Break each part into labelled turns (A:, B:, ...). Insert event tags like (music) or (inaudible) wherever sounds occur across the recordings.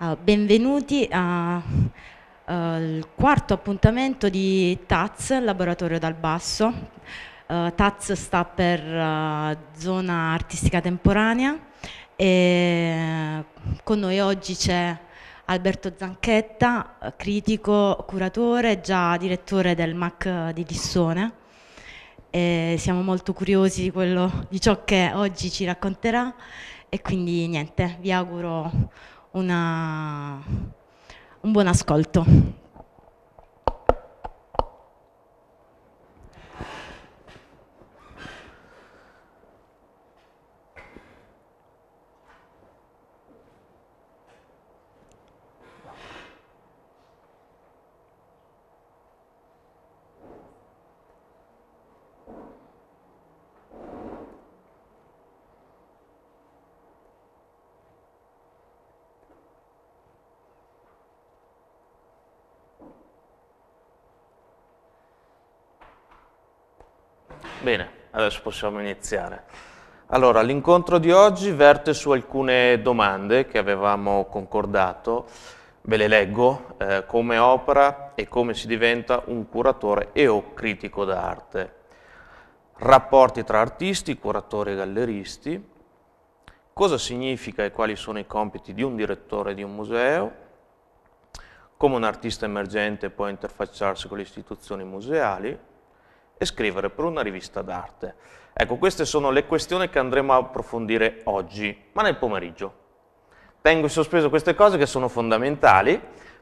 A: Uh, benvenuti al eh, uh, quarto appuntamento di TAZ, Laboratorio dal Basso. Uh, TAZ sta per eh, Zona Artistica Temporanea e con noi oggi c'è Alberto Zanchetta, critico, curatore, già direttore del MAC di Lissone. E siamo molto curiosi di, quello, di ciò che oggi ci racconterà e quindi niente, vi auguro una, un buon ascolto. Bene, adesso possiamo iniziare. Allora, l'incontro di oggi verte su alcune domande che avevamo concordato, ve le leggo, eh, come opera e come si diventa un curatore e o critico d'arte, rapporti tra artisti, curatori e galleristi, cosa significa e quali sono i compiti di un direttore di un museo, come un artista emergente può interfacciarsi con le istituzioni museali, e scrivere per una rivista d'arte. Ecco, queste sono le questioni che andremo a approfondire oggi, ma nel pomeriggio. Tengo in sospeso queste cose che sono fondamentali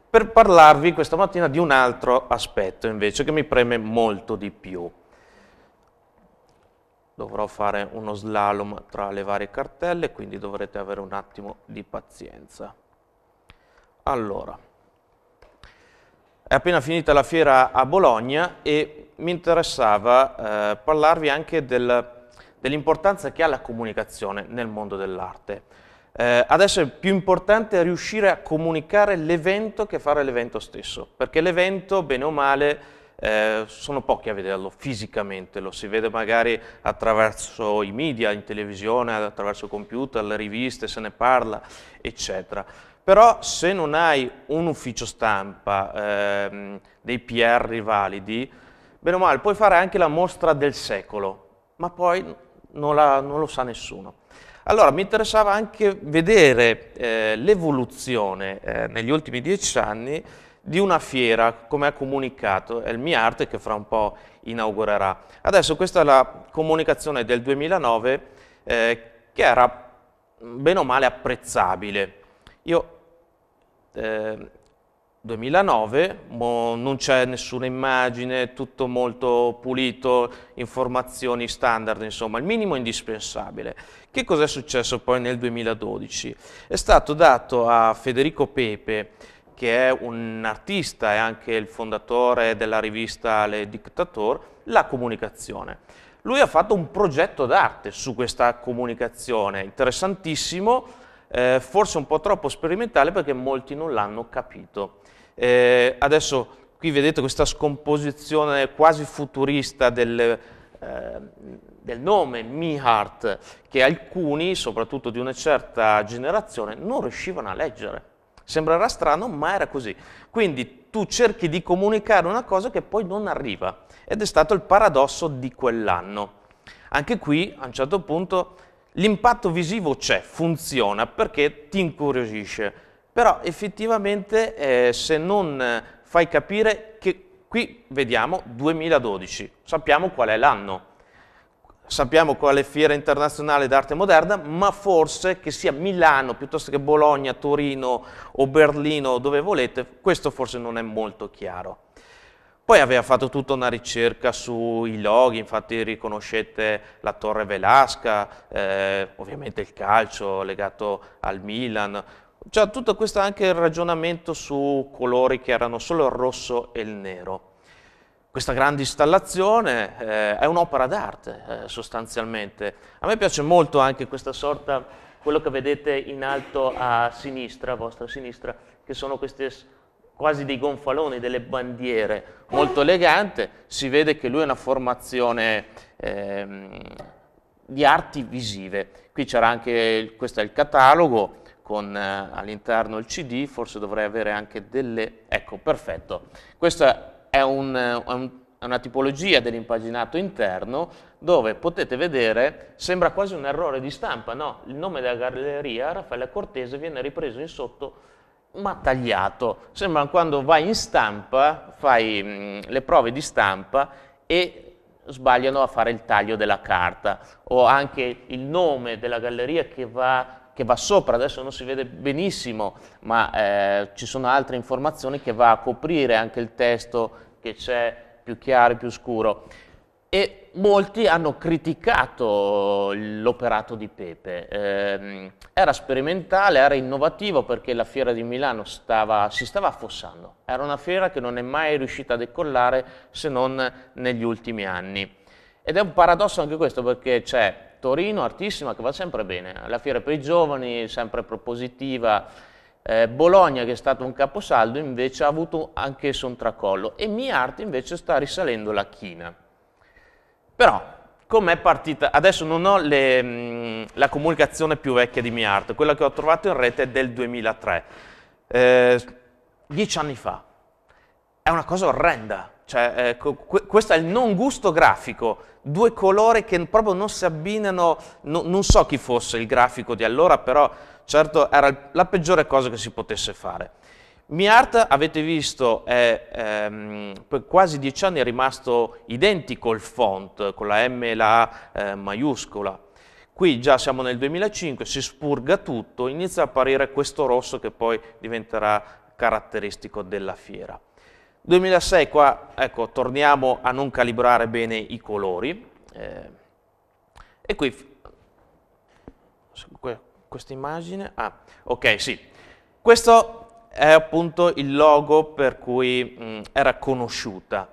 A: per parlarvi questa mattina di un altro aspetto invece che mi preme molto di più. Dovrò fare uno slalom tra le varie cartelle, quindi dovrete avere un attimo di pazienza. Allora, è appena finita la fiera a Bologna e mi interessava eh, parlarvi anche del, dell'importanza che ha la comunicazione nel mondo dell'arte. Eh, adesso è più importante riuscire a comunicare l'evento che fare l'evento stesso, perché l'evento, bene o male, eh, sono pochi a vederlo fisicamente, lo si vede magari attraverso i media, in televisione, attraverso il computer, le riviste, se ne parla, eccetera però se non hai un ufficio stampa, ehm, dei PR validi, bene o male puoi fare anche la mostra del secolo, ma poi non, la, non lo sa nessuno. Allora, mi interessava anche vedere eh, l'evoluzione eh, negli ultimi dieci anni di una fiera, come ha comunicato, è il MiArt che fra un po' inaugurerà. Adesso questa è la comunicazione del 2009 eh, che era bene o male apprezzabile. Io eh, 2009, non c'è nessuna immagine, tutto molto pulito, informazioni standard, insomma, il minimo indispensabile. Che cosa è successo poi nel 2012? È stato dato a Federico Pepe, che è un artista e anche il fondatore della rivista Le Dictator, la comunicazione. Lui ha fatto un progetto d'arte su questa comunicazione, interessantissimo, eh, forse un po' troppo sperimentale perché molti non l'hanno capito. Eh, adesso qui vedete questa scomposizione quasi futurista del, eh, del nome Mihart che alcuni, soprattutto di una certa generazione, non riuscivano a leggere. Sembrerà strano, ma era così. Quindi tu cerchi di comunicare una cosa che poi non arriva. Ed è stato il paradosso di quell'anno. Anche qui, a un certo punto, L'impatto visivo c'è, funziona perché ti incuriosisce, però effettivamente eh, se non eh, fai capire che qui vediamo 2012, sappiamo qual è l'anno, sappiamo quale fiera internazionale d'arte moderna, ma forse che sia Milano piuttosto che Bologna, Torino o Berlino, dove volete, questo forse non è molto chiaro. Poi aveva fatto tutta una ricerca sui loghi, infatti riconoscete la Torre Velasca, eh, ovviamente il calcio legato al Milan, cioè tutto questo anche il ragionamento su colori che erano solo il rosso e il nero. Questa grande installazione eh, è un'opera d'arte eh, sostanzialmente. A me piace molto anche questa sorta, quello che vedete in alto a sinistra, a vostra sinistra, che sono queste quasi dei gonfaloni, delle bandiere, molto elegante, si vede che lui è una formazione ehm, di arti visive. Qui c'era anche, il, questo è il catalogo, con eh, all'interno il CD, forse dovrei avere anche delle... Ecco, perfetto. Questa è, un, un, una tipologia dell'impaginato interno dove potete vedere, sembra quasi un errore di stampa, no? Il nome della galleria, Raffaella Cortese, viene ripreso in sotto ma tagliato. Sembra quando vai in stampa, fai mh, mm, le prove di stampa e sbagliano a fare il taglio della carta o anche il nome della galleria che va, che va sopra, adesso non si vede benissimo, ma eh, ci sono altre informazioni che va a coprire anche il testo che c'è più chiaro e più scuro e molti hanno criticato l'operato di Pepe. Eh, era sperimentale, era innovativo perché la fiera di Milano stava, si stava affossando. Era una fiera che non è mai riuscita a decollare se non negli ultimi anni. Ed è un paradosso anche questo perché c'è Torino, artissima, che va sempre bene, la fiera per i giovani, sempre propositiva, eh, Bologna, che è stato un caposaldo, invece ha avuto anch'esso un tracollo e Mi Arte invece sta risalendo la china. Però, com'è partita? Adesso non ho le, mh, mm, la comunicazione più vecchia di MiArt, quella che ho trovato in rete è del 2003, eh, dieci anni fa. È una cosa orrenda, cioè, eh, questo è il non gusto grafico, due colori che proprio non si abbinano, no, non so chi fosse il grafico di allora, però certo era la peggiore cosa che si potesse fare. MiArt, avete visto, è, ehm, per quasi dieci anni è rimasto identico il font, con la M e la A eh, maiuscola. Qui già siamo nel 2005, si spurga tutto, inizia a apparire questo rosso che poi diventerà caratteristico della fiera. 2006 qua, ecco, torniamo a non calibrare bene i colori. Eh, e qui, questa immagine, ah, ok, sì. Questo è appunto il logo per cui mh, era conosciuta.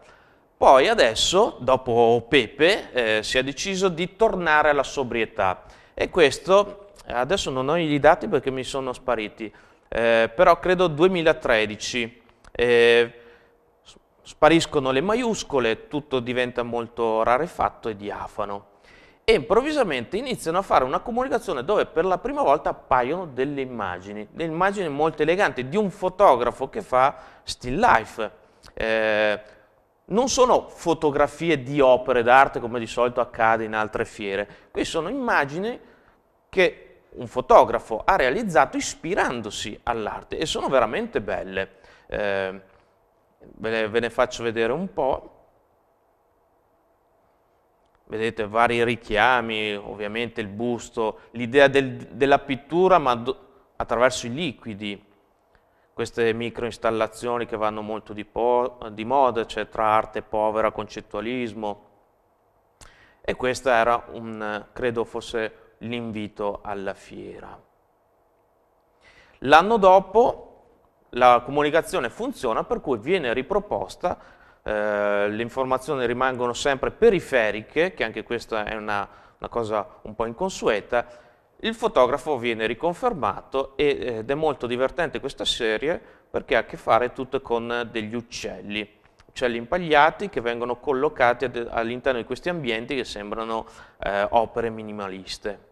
A: Poi adesso, dopo Pepe, eh, si è deciso di tornare alla sobrietà e questo, adesso non ho i dati perché mi sono spariti, eh, però credo 2013, eh, spariscono le maiuscole, tutto diventa molto rarefatto e diafano e improvvisamente iniziano a fare una comunicazione dove per la prima volta appaiono delle immagini, delle immagini molto eleganti di un fotografo che fa still life. Eh, non sono fotografie di opere d'arte come di solito accade in altre fiere, qui sono immagini che un fotografo ha realizzato ispirandosi all'arte e sono veramente belle. Eh, ve, ne faccio vedere un po' vedete vari richiami, ovviamente il busto, l'idea del, della pittura ma do, attraverso i liquidi, queste micro installazioni che vanno molto di, po- di moda, c'è cioè tra arte povera, concettualismo. E questo era un, credo fosse l'invito alla fiera. L'anno dopo la comunicazione funziona per cui viene riproposta eh, le informazioni rimangono sempre periferiche, che anche questa è una, una cosa un po' inconsueta, il fotografo viene riconfermato ed è molto divertente questa serie perché ha a che fare tutto con degli uccelli, uccelli impagliati che vengono collocati all'interno di questi ambienti che sembrano eh, opere minimaliste.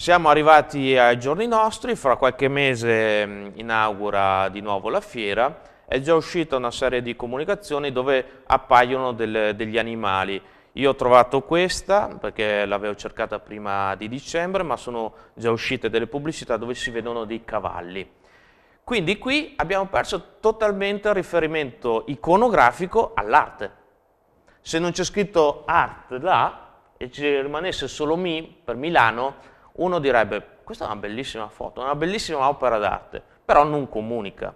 A: Siamo arrivati ai giorni nostri, fra qualche mese mm, inaugura di nuovo la fiera, è già uscita una serie di comunicazioni dove appaiono del, degli animali. Io ho trovato questa perché l'avevo cercata prima di dicembre, ma sono già uscite delle pubblicità dove si vedono dei cavalli. Quindi qui abbiamo perso totalmente il riferimento iconografico all'arte. Se non c'è scritto art là e ci rimanesse solo mi per Milano, uno direbbe questa è una bellissima foto, una bellissima opera d'arte, però non comunica.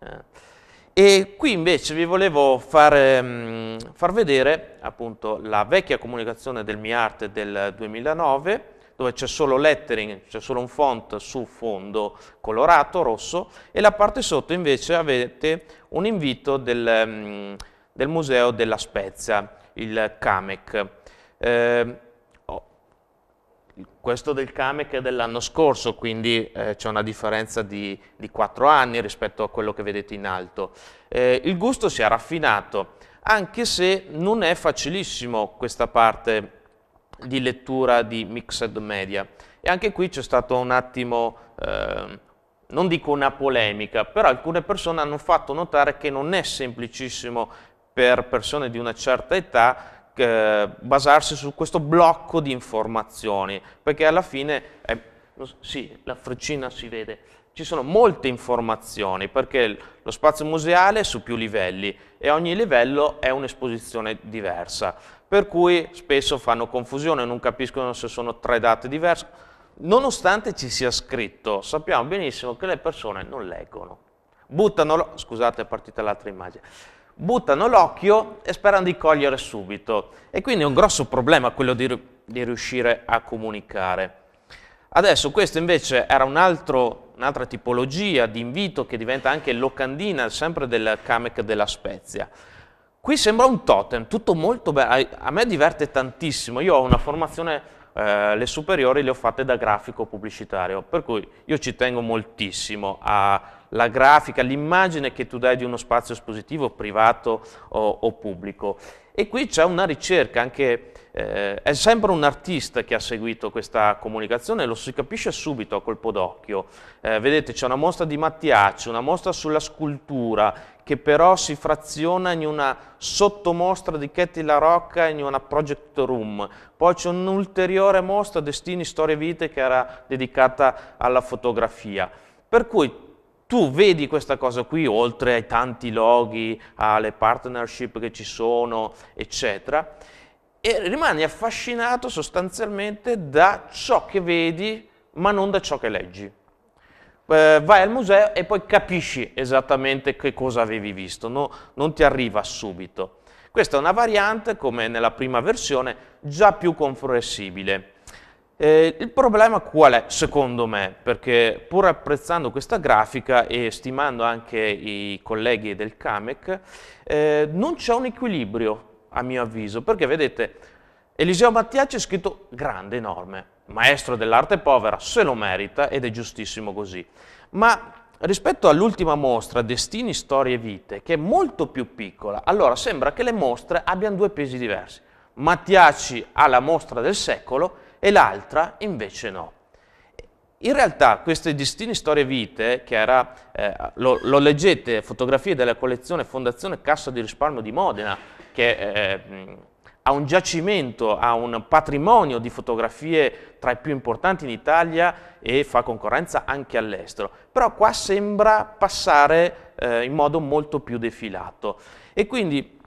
A: Eh. E qui invece vi volevo far, ehm, far vedere appunto la vecchia comunicazione del MiArt del 2009, dove c'è solo lettering, c'è solo un font su fondo colorato, rosso, e la parte sotto invece avete un invito del, ehm, del Museo della Spezia, il CAMEC. Eh, questo del CAMEC è dell'anno scorso, quindi eh, c'è una differenza di, di 4 anni rispetto a quello che vedete in alto. Eh, il gusto si è raffinato, anche se non è facilissimo questa parte di lettura di mixed media. E anche qui c'è stato un attimo, eh, non dico una polemica, però alcune persone hanno fatto notare che non è semplicissimo per persone di una certa età eh, basarsi su questo blocco di informazioni, perché alla fine, eh, sì, la freccina si vede, ci sono molte informazioni perché lo spazio museale è su più livelli e ogni livello è un'esposizione diversa, per cui spesso fanno confusione, non capiscono se sono tre date diverse, nonostante ci sia scritto, sappiamo benissimo che le persone non leggono, buttano, scusate è partita l'altra immagine, buttano l'occhio e sperano di cogliere subito. E quindi è un grosso problema quello di, di riuscire a comunicare. Adesso questo invece era un altro, un'altra tipologia di invito che diventa anche locandina, sempre del Kamek della Spezia. Qui sembra un totem, tutto molto bello, a me diverte tantissimo, io ho una formazione, eh, le superiori le ho fatte da grafico pubblicitario, per cui io ci tengo moltissimo a la grafica, l'immagine che tu dai di uno spazio espositivo privato o, o pubblico. E qui c'è una ricerca anche, eh, è sempre un artista che ha seguito questa comunicazione, lo si capisce subito a colpo d'occhio. Eh, vedete c'è una mostra di Mattiacci, una mostra sulla scultura, che però si fraziona in una sottomostra di Ketty La Rocca in una project room. Poi c'è un'ulteriore mostra, Destini, Storie e Vite, che era dedicata alla fotografia. Per cui tu vedi questa cosa qui, oltre ai tanti loghi, alle partnership che ci sono, eccetera, e rimani affascinato sostanzialmente da ciò che vedi, ma non da ciò che leggi. Eh, vai al museo e poi capisci esattamente che cosa avevi visto, no, non ti arriva subito. Questa è una variante, come nella prima versione, già più comprensibile. Eh, il problema qual è, secondo me? Perché pur apprezzando questa grafica e stimando anche i colleghi del CAMEC, eh, non c'è un equilibrio, a mio avviso, perché vedete, Eliseo Mattiacci è scritto grande, enorme, maestro dell'arte povera, se lo merita ed è giustissimo così. Ma rispetto all'ultima mostra, Destini, Storie e Vite, che è molto più piccola, allora sembra che le mostre abbiano due pesi diversi. Mattiacci ha la mostra del secolo e l'altra invece no. In realtà queste destini storie vite, che era, eh, lo, lo, leggete, fotografie della collezione Fondazione Cassa di Risparmio di Modena, che eh, ha un giacimento, ha un patrimonio di fotografie tra i più importanti in Italia e fa concorrenza anche all'estero. Però qua sembra passare eh, in modo molto più defilato. E quindi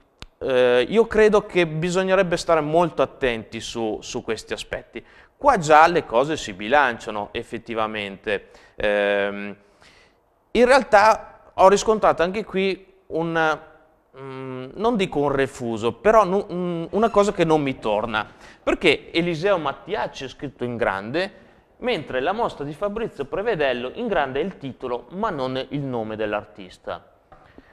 A: eh, io credo che bisognerebbe stare molto attenti su, su, questi aspetti. Qua già le cose si bilanciano effettivamente. Eh, in realtà ho riscontrato anche qui un, mm, non dico un refuso, però mm, una cosa che non mi torna. Perché Eliseo Mattiacci è scritto in grande, mentre la mostra di Fabrizio Prevedello in grande è il titolo, ma non il nome dell'artista.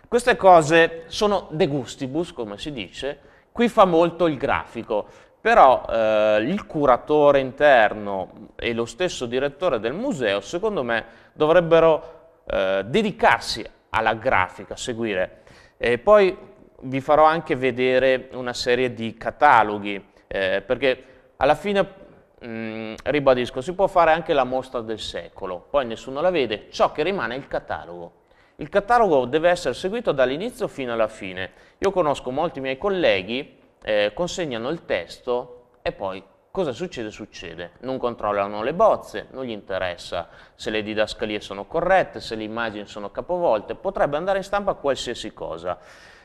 A: Queste cose sono de gustibus, come si dice, qui fa molto il grafico, però eh, il curatore interno e lo stesso direttore del museo, secondo me, dovrebbero eh, dedicarsi alla grafica, seguire. E poi vi farò anche vedere una serie di cataloghi, eh, perché alla fine Mm, ribadisco, si può fare anche la mostra del secolo, poi nessuno la vede, ciò che rimane è il catalogo. Il catalogo deve essere seguito dall'inizio fino alla fine. Io conosco molti miei colleghi, eh, consegnano il testo e poi cosa succede? Succede. Non controllano le bozze, non gli interessa se le didascalie sono corrette, se le immagini sono capovolte, potrebbe andare in stampa qualsiasi cosa.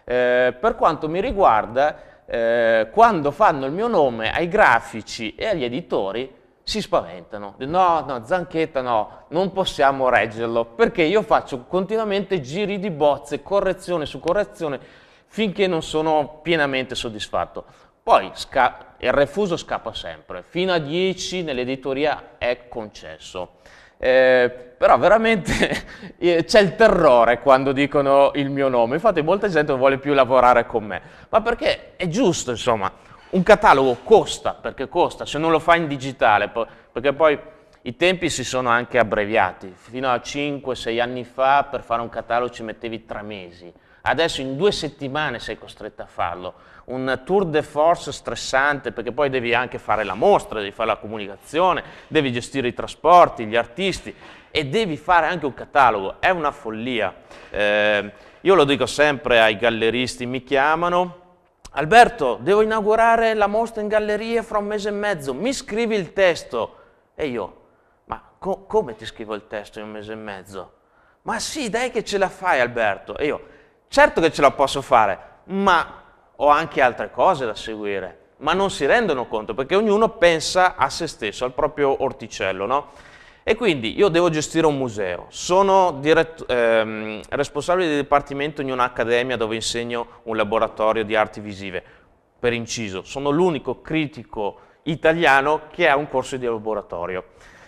A: Eh, per quanto mi riguarda, eh, quando fanno il mio nome ai grafici e agli editori, si spaventano. No, no, Zanchetta no, non possiamo reggerlo, perché io faccio continuamente giri di bozze, correzione su correzione, finché non sono pienamente soddisfatto. Poi il refuso scappa sempre, fino a 10 nell'editoria è concesso. Eh, però veramente (laughs) eh, c'è il terrore quando dicono il mio nome, infatti molta gente non vuole più lavorare con me, ma perché è giusto insomma, un catalogo costa, perché costa, se non lo fai in digitale, perché poi i tempi si sono anche abbreviati, fino a 5-6 anni fa per fare un catalogo ci mettevi tre mesi, adesso in due settimane sei costretto a farlo, un tour de force stressante perché poi devi anche fare la mostra, devi fare la comunicazione, devi gestire i trasporti, gli artisti e devi fare anche un catalogo, è una follia. Eh, io lo dico sempre ai galleristi, mi chiamano, Alberto, devo inaugurare la mostra in galleria fra un mese e mezzo, mi scrivi il testo. E io, ma co come ti scrivo il testo in un mese e mezzo? Ma sì, dai che ce la fai Alberto. E io, certo che ce la posso fare, ma ho anche altre cose da seguire. Ma non si rendono conto, perché ognuno pensa a se stesso, al proprio orticello, no? E quindi io devo gestire un museo, sono diretto, ehm, responsabile del dipartimento in un'accademia dove insegno un laboratorio di arti visive. Per inciso, sono l'unico critico italiano che ha un corso di laboratorio.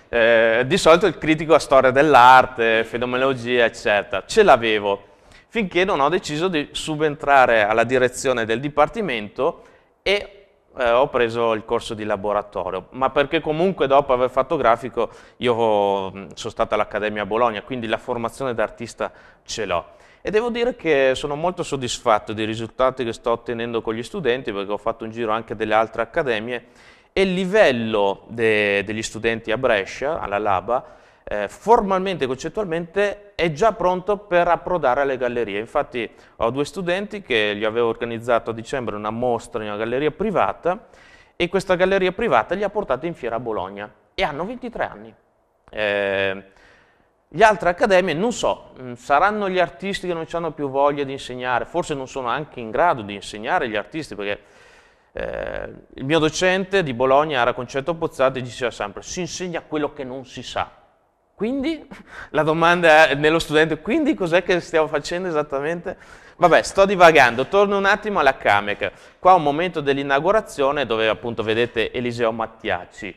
A: Eh, di solito il critico ha storia dell'arte, fenomenologia, eccetera. Ce l'avevo, finché non ho deciso di subentrare alla direzione del dipartimento e eh, ho preso il corso di laboratorio, ma perché comunque dopo aver fatto grafico io ho, mm, sono stato all'Accademia Bologna, quindi la formazione d'artista ce l'ho. E devo dire che sono molto soddisfatto dei risultati che sto ottenendo con gli studenti, perché ho fatto un giro anche delle altre accademie, e il livello de degli studenti a Brescia, alla Laba, eh, formalmente e concettualmente è già pronto per approdare alle gallerie. Infatti ho due studenti che gli avevo organizzato a dicembre una mostra in una galleria privata e questa galleria privata li ha portati in fiera a Bologna e hanno 23 anni. Eh, le altre accademie, non so, mm, saranno gli artisti che non hanno più voglia di insegnare, forse non sono anche in grado di insegnare gli artisti perché eh, il mio docente di Bologna era Concetto Pozzati e diceva sempre si insegna quello che non si sa quindi? La domanda è nello studente, quindi cos'è che stiamo facendo esattamente? Vabbè, sto divagando, torno un attimo alla Camec. Qua un momento dell'inaugurazione dove appunto vedete Eliseo Mattiacci.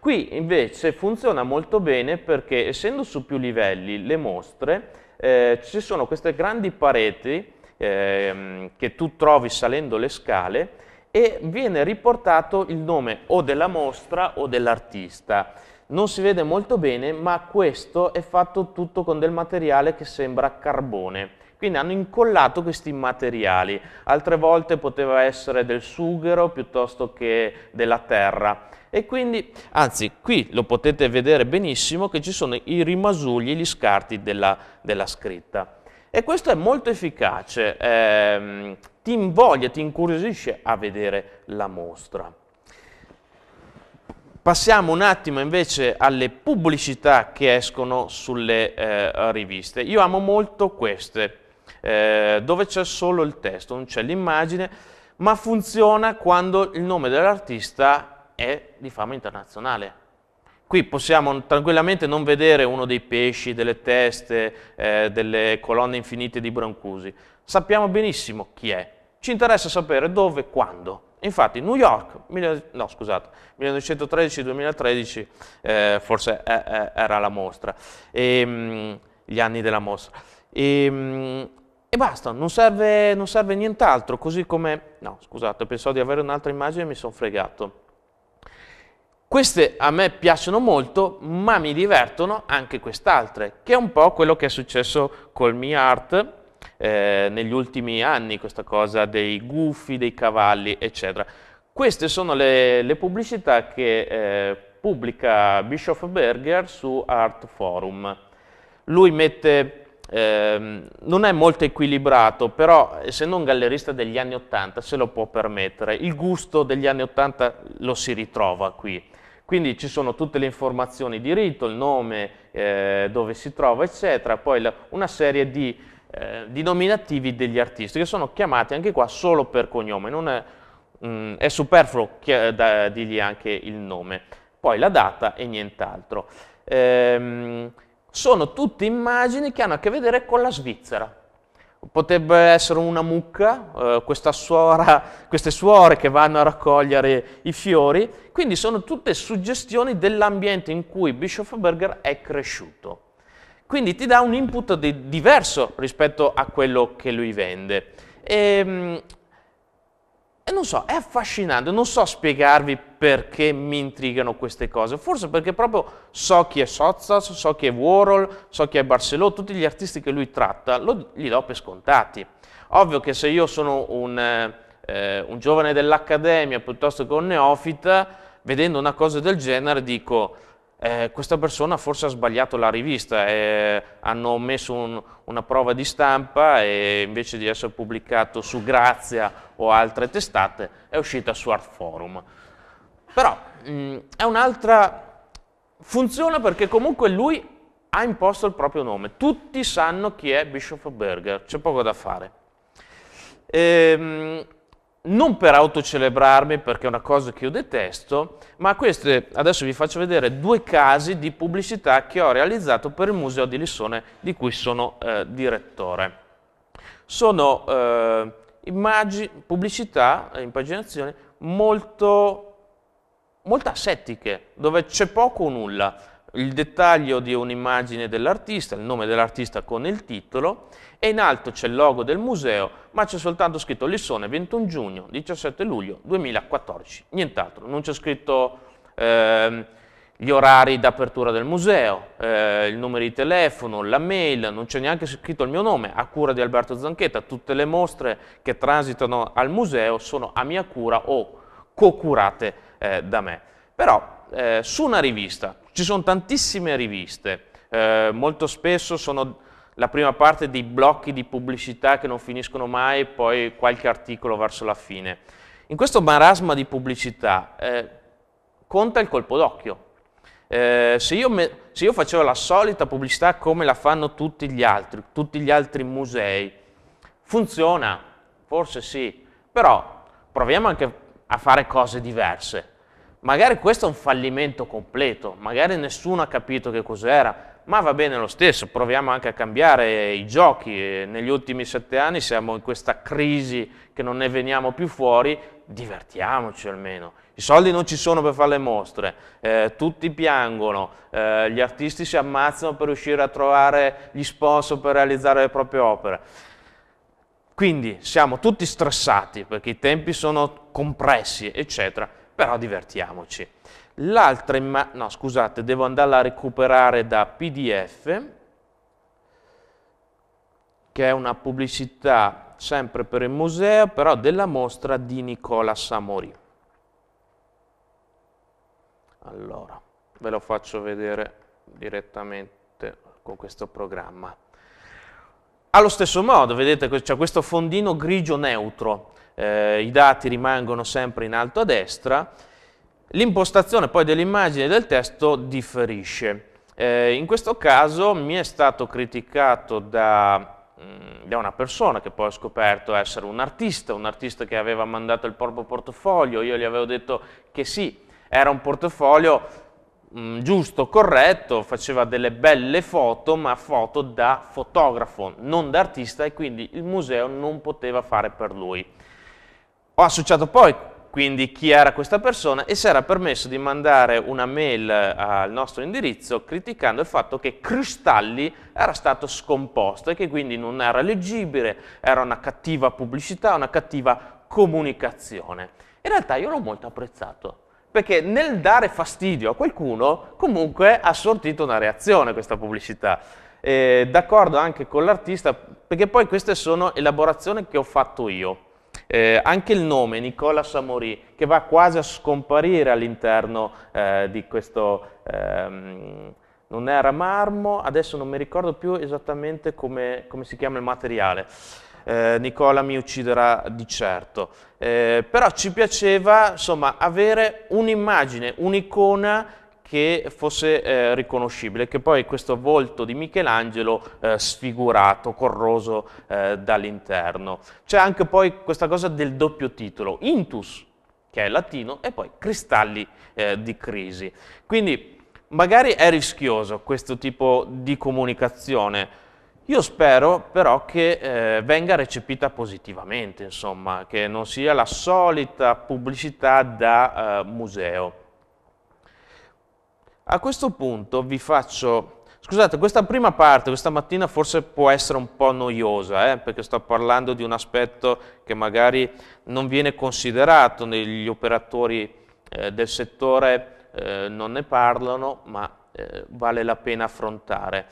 A: Qui invece funziona molto bene perché essendo su più livelli le mostre, eh, ci sono queste grandi pareti eh, che tu trovi salendo le scale e viene riportato il nome o della mostra o dell'artista non si vede molto bene, ma questo è fatto tutto con del materiale che sembra carbone. Quindi hanno incollato questi materiali, altre volte poteva essere del sughero piuttosto che della terra. E quindi, anzi, qui lo potete vedere benissimo che ci sono i rimasugli, gli scarti della, della scritta. E questo è molto efficace, ehm, ti invoglia, ti incuriosisce a vedere la mostra. Passiamo un attimo invece alle pubblicità che escono sulle eh, riviste. Io amo molto queste, eh, dove c'è solo il testo, non c'è l'immagine, ma funziona quando il nome dell'artista è di fama internazionale. Qui possiamo tranquillamente non vedere uno dei pesci, delle teste, eh, delle colonne infinite di Brancusi. Sappiamo benissimo chi è. Ci interessa sapere dove e quando. Infatti New York, no, scusate, 1913-2013 eh, forse eh, era la mostra, e, ehm, gli anni della mostra. E, ehm, e basta, non serve, non serve nient'altro, così come... No, scusate, pensavo di avere un'altra immagine e mi sono fregato. Queste a me piacciono molto, ma mi divertono anche quest'altra, che è un po' quello che è successo col Mi Art, eh, negli ultimi anni questa cosa dei gufi, dei cavalli, eccetera. Queste sono le, le pubblicità che eh, pubblica Bischoff Berger su Art Forum. Lui mette, eh, non è molto equilibrato, però essendo un gallerista degli anni Ottanta se lo può permettere. Il gusto degli anni Ottanta lo si ritrova qui. Quindi ci sono tutte le informazioni di rito, il nome, eh, dove si trova, eccetera. Poi la, una serie di eh, di nominativi degli artisti, che sono chiamati anche qua solo per cognome, non è, mh, mm, è superfluo che, da, dirgli anche il nome, poi la data e nient'altro. Ehm, sono tutte immagini che hanno a che vedere con la Svizzera. Potrebbe essere una mucca, eh, suora, queste suore che vanno a raccogliere i fiori, quindi sono tutte suggestioni dell'ambiente in cui Bischofberger è cresciuto. Quindi ti dà un input di, diverso rispetto a quello che lui vende. E, ehm, e non so, è affascinante, non so spiegarvi perché mi intrigano queste cose, forse perché proprio so chi è Sozzas, so chi è Warhol, so chi è Barcelò, tutti gli artisti che lui tratta, lo, li do per scontati. Ovvio che se io sono un, eh, un giovane dell'accademia piuttosto che un neofita, vedendo una cosa del genere dico eh, questa persona forse ha sbagliato la rivista e eh, hanno messo un, una prova di stampa e invece di essere pubblicato su Grazia o altre testate è uscita su Art Forum. Però mh, mm, è un'altra... funziona perché comunque lui ha imposto il proprio nome, tutti sanno chi è Bishop Berger, c'è poco da fare. Ehm, non per autocelebrarmi perché è una cosa che io detesto, ma queste, adesso vi faccio vedere due casi di pubblicità che ho realizzato per il Museo di Lissone di cui sono eh, direttore. Sono eh, immagini, pubblicità, eh, impaginazioni molto, molto asettiche, dove c'è poco o nulla il dettaglio di un'immagine dell'artista, il nome dell'artista con il titolo, e in alto c'è il logo del museo, ma c'è soltanto scritto Lissone 21 giugno 17 luglio 2014, nient'altro, non c'è scritto eh, gli orari d'apertura del museo, eh, il numero di telefono, la mail, non c'è neanche scritto il mio nome, a cura di Alberto Zanchetta, tutte le mostre che transitano al museo sono a mia cura o co-curate eh, da me. Però eh, su una rivista, ci sono tantissime riviste, eh, molto spesso sono la prima parte dei blocchi di pubblicità che non finiscono mai, poi qualche articolo verso la fine. In questo marasma di pubblicità eh, conta il colpo d'occhio. Eh, se, io me, se io facevo la solita pubblicità come la fanno tutti gli altri, tutti gli altri musei, funziona, forse sì, però proviamo anche a fare cose diverse. Magari questo è un fallimento completo, magari nessuno ha capito che cos'era, ma va bene lo stesso, proviamo anche a cambiare i giochi. Negli ultimi sette anni siamo in questa crisi che non ne veniamo più fuori, divertiamoci almeno. I soldi non ci sono per fare le mostre, eh, tutti piangono, eh, gli artisti si ammazzano per riuscire a trovare gli sponsor per realizzare le proprie opere. Quindi siamo tutti stressati perché i tempi sono compressi, eccetera però divertiamoci. L'altra immagine, no scusate, devo andarla a recuperare da PDF, che è una pubblicità sempre per il museo, però della mostra di Nicola Samori. Allora, ve lo faccio vedere direttamente con questo programma. Allo stesso modo, vedete, c'è questo fondino grigio neutro eh, i dati rimangono sempre in alto a destra, l'impostazione poi dell'immagine e del testo differisce. Eh, in questo caso mi è stato criticato da mm, da una persona che poi ho scoperto essere un artista, un artista che aveva mandato il proprio portafoglio, io gli avevo detto che sì, era un portafoglio mh, mm, giusto, corretto, faceva delle belle foto, ma foto da fotografo, non da artista e quindi il museo non poteva fare per lui. Ho associato poi quindi chi era questa persona e si era permesso di mandare una mail eh, al nostro indirizzo criticando il fatto che Cristalli era stato scomposto e che quindi non era leggibile, era una cattiva pubblicità, una cattiva comunicazione. In realtà io l'ho molto apprezzato, perché nel dare fastidio a qualcuno comunque ha sortito una reazione questa pubblicità. Eh, d'accordo anche con l'artista, perché poi queste sono elaborazioni che ho fatto io eh, anche il nome Nicola Samorì, che va quasi a scomparire all'interno eh, di questo, ehm, non era marmo, adesso non mi ricordo più esattamente come, come si chiama il materiale. Eh, Nicola mi ucciderà di certo. Eh, però ci piaceva insomma, avere un'immagine, un'icona che fosse eh, riconoscibile, che poi questo volto di Michelangelo eh, sfigurato, corroso eh, dall'interno. C'è anche poi questa cosa del doppio titolo, intus, che è latino, e poi cristalli eh, di crisi. Quindi magari è rischioso questo tipo di comunicazione, io spero però che eh, venga recepita positivamente, insomma, che non sia la solita pubblicità da eh, museo. A questo punto vi faccio... Scusate, questa prima parte, questa mattina forse può essere un po' noiosa, eh, perché sto parlando di un aspetto che magari non viene considerato negli operatori eh, del settore, eh, non ne parlano, ma eh, vale la pena affrontare.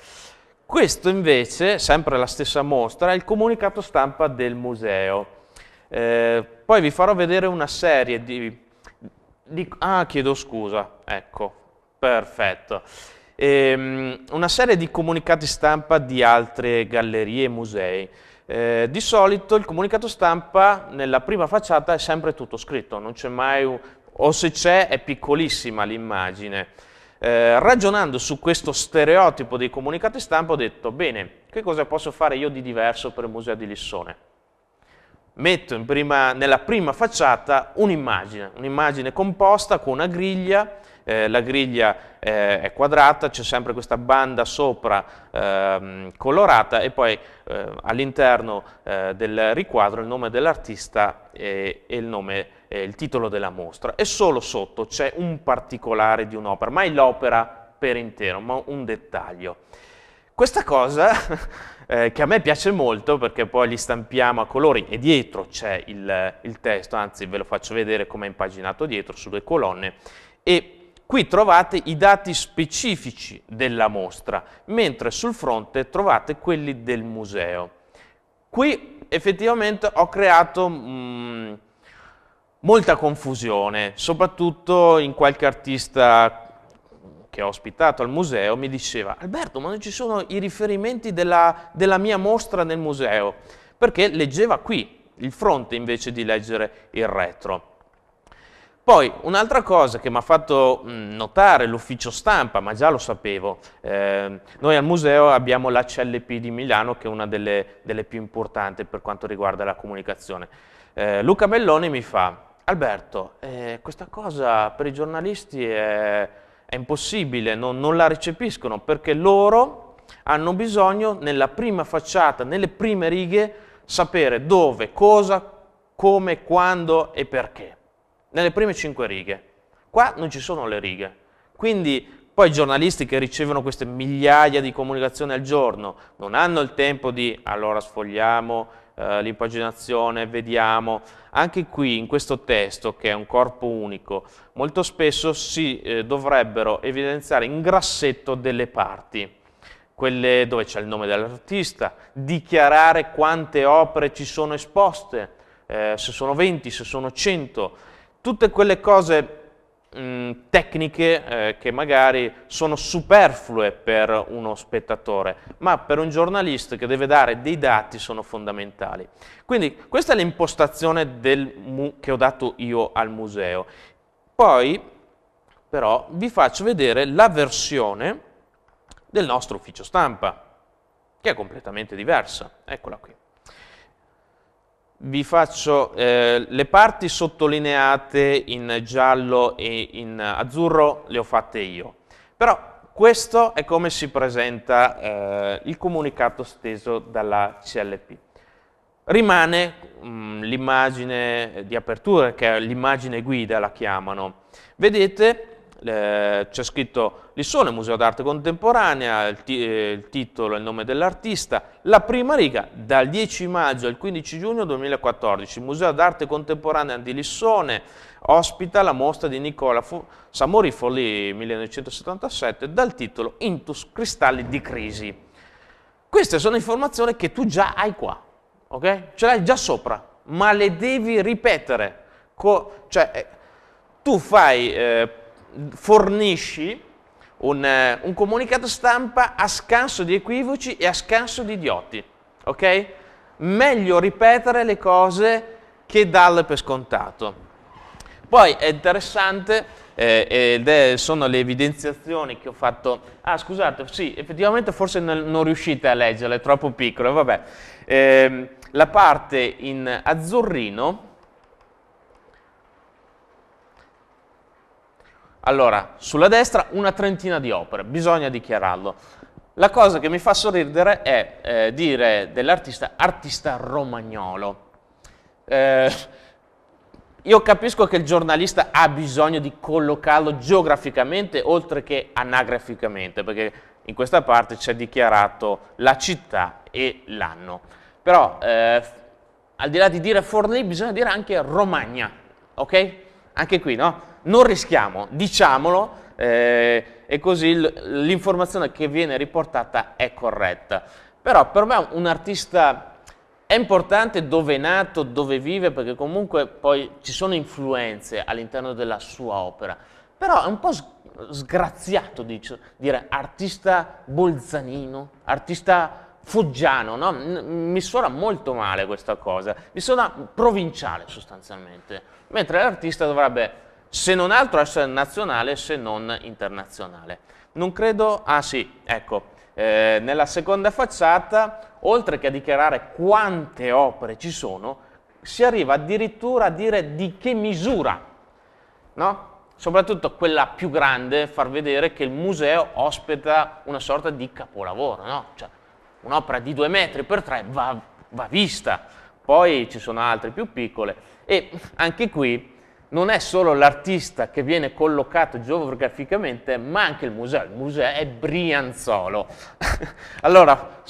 A: Questo invece, sempre la stessa mostra, è il comunicato stampa del museo. Eh, poi vi farò vedere una serie di, di ah, chiedo scusa, ecco, Perfetto. E, ehm, una serie di comunicati stampa di altre gallerie e musei. Eh, di solito il comunicato stampa nella prima facciata è sempre tutto scritto, non c'è mai, un... o se c'è è piccolissima l'immagine. Eh, ragionando su questo stereotipo dei comunicati stampa ho detto, bene, che cosa posso fare io di diverso per il Museo di Lissone? Metto prima, nella prima facciata un'immagine, un'immagine composta con una griglia eh, la griglia eh, è quadrata, c'è sempre questa banda sopra eh, colorata e poi eh, all'interno eh, del riquadro il nome dell'artista e, e, il nome eh, il titolo della mostra e solo sotto c'è un particolare di un'opera, mai l'opera per intero, ma un dettaglio. Questa cosa (laughs) eh, che a me piace molto perché poi li stampiamo a colori e dietro c'è il, il, testo, anzi ve lo faccio vedere come è impaginato dietro su due colonne e Qui trovate i dati specifici della mostra, mentre sul fronte trovate quelli del museo. Qui effettivamente ho creato mh, mm, molta confusione, soprattutto in qualche artista che ho ospitato al museo mi diceva Alberto ma non ci sono i riferimenti della, della mia mostra nel museo, perché leggeva qui il fronte invece di leggere il retro. Poi un'altra cosa che mi ha fatto mm, notare l'ufficio stampa, ma già lo sapevo, eh, noi al museo abbiamo la CLP di Milano che è una delle, delle più importanti per quanto riguarda la comunicazione. Eh, Luca Belloni mi fa, Alberto, eh, questa cosa per i giornalisti è, è impossibile, non, non la recepiscono perché loro hanno bisogno nella prima facciata, nelle prime righe, sapere dove, cosa, come, quando e perché nelle prime cinque righe. Qua non ci sono le righe. Quindi poi i giornalisti che ricevono queste migliaia di comunicazioni al giorno non hanno il tempo di allora sfogliamo eh, l'impaginazione, vediamo. Anche qui in questo testo, che è un corpo unico, molto spesso si eh, dovrebbero evidenziare in grassetto delle parti, quelle dove c'è il nome dell'artista, dichiarare quante opere ci sono esposte, eh, se sono 20, se sono 100, tutte quelle cose mh, mm, tecniche eh, che magari sono superflue per uno spettatore, ma per un giornalista che deve dare dei dati sono fondamentali. Quindi questa è l'impostazione che ho dato io al museo. Poi però vi faccio vedere la versione del nostro ufficio stampa, che è completamente diversa. Eccola qui vi faccio eh, le parti sottolineate in giallo e in azzurro le ho fatte io, però questo è come si presenta eh, il comunicato steso dalla CLP. Rimane mm, l'immagine di apertura, che è l'immagine guida la chiamano. Vedete c'è scritto Lissone, Museo d'arte contemporanea, il, eh, il titolo e il nome dell'artista. La prima riga, dal 10 maggio al 15 giugno 2014, Museo d'arte contemporanea di Lissone ospita la mostra di Nicola Fu Samori Folli 1977 dal titolo Intus Cristalli di Crisi. Queste sono informazioni che tu già hai qua, ok? Ce l'hai già sopra, ma le devi ripetere. Co cioè, eh, tu fai... Eh, fornisci un, eh, un, comunicato stampa a scanso di equivoci e a scanso di idioti, ok? Meglio ripetere le cose che darle per scontato. Poi è interessante, eh, eh ed è, sono le evidenziazioni che ho fatto. Ah, scusate, sì, effettivamente forse non riuscite a leggerla, è troppo piccolo, vabbè. Eh, la parte in azzurrino Allora, sulla destra una trentina di opere, bisogna dichiararlo. La cosa che mi fa sorridere è eh, dire dell'artista artista romagnolo. Eh, io capisco che il giornalista ha bisogno di collocarlo geograficamente oltre che anagraficamente, perché in questa parte c'è dichiarato la città e l'anno. Però eh, al di là di dire Forlì bisogna dire anche Romagna, ok? Anche qui, no? non rischiamo, diciamolo eh, e così l'informazione che viene riportata è corretta. Però per me un artista è importante dove è nato, dove vive, perché comunque poi ci sono influenze all'interno della sua opera. Però è un po' sgraziato dice, dire artista bolzanino, artista foggiano, no? mi suona molto male questa cosa, mi suona provinciale sostanzialmente, mentre l'artista dovrebbe se non altro essere nazionale se non internazionale. Non credo, ah sì, ecco, eh, nella seconda facciata, oltre che a dichiarare quante opere ci sono, si arriva addirittura a dire di che misura, no? soprattutto quella più grande, far vedere che il museo ospita una sorta di capolavoro, no? cioè, un'opera di due metri per tre va, va vista, poi ci sono altre più piccole e anche qui non è solo l'artista che viene collocato geograficamente, ma anche il museo. Il museo è Brianzolo. (laughs) allora,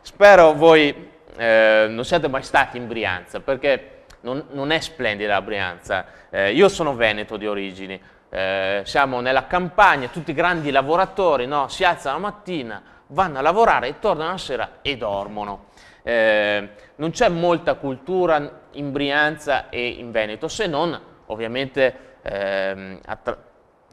A: spero voi eh, non siate mai stati in Brianza, perché non, non è splendida la Brianza. Eh, io sono veneto di origini, eh, siamo nella campagna, tutti i grandi lavoratori no? si alzano la mattina, vanno a lavorare e tornano la sera e dormono. Eh, non c'è molta cultura in Brianza e in Veneto se non ovviamente ehm,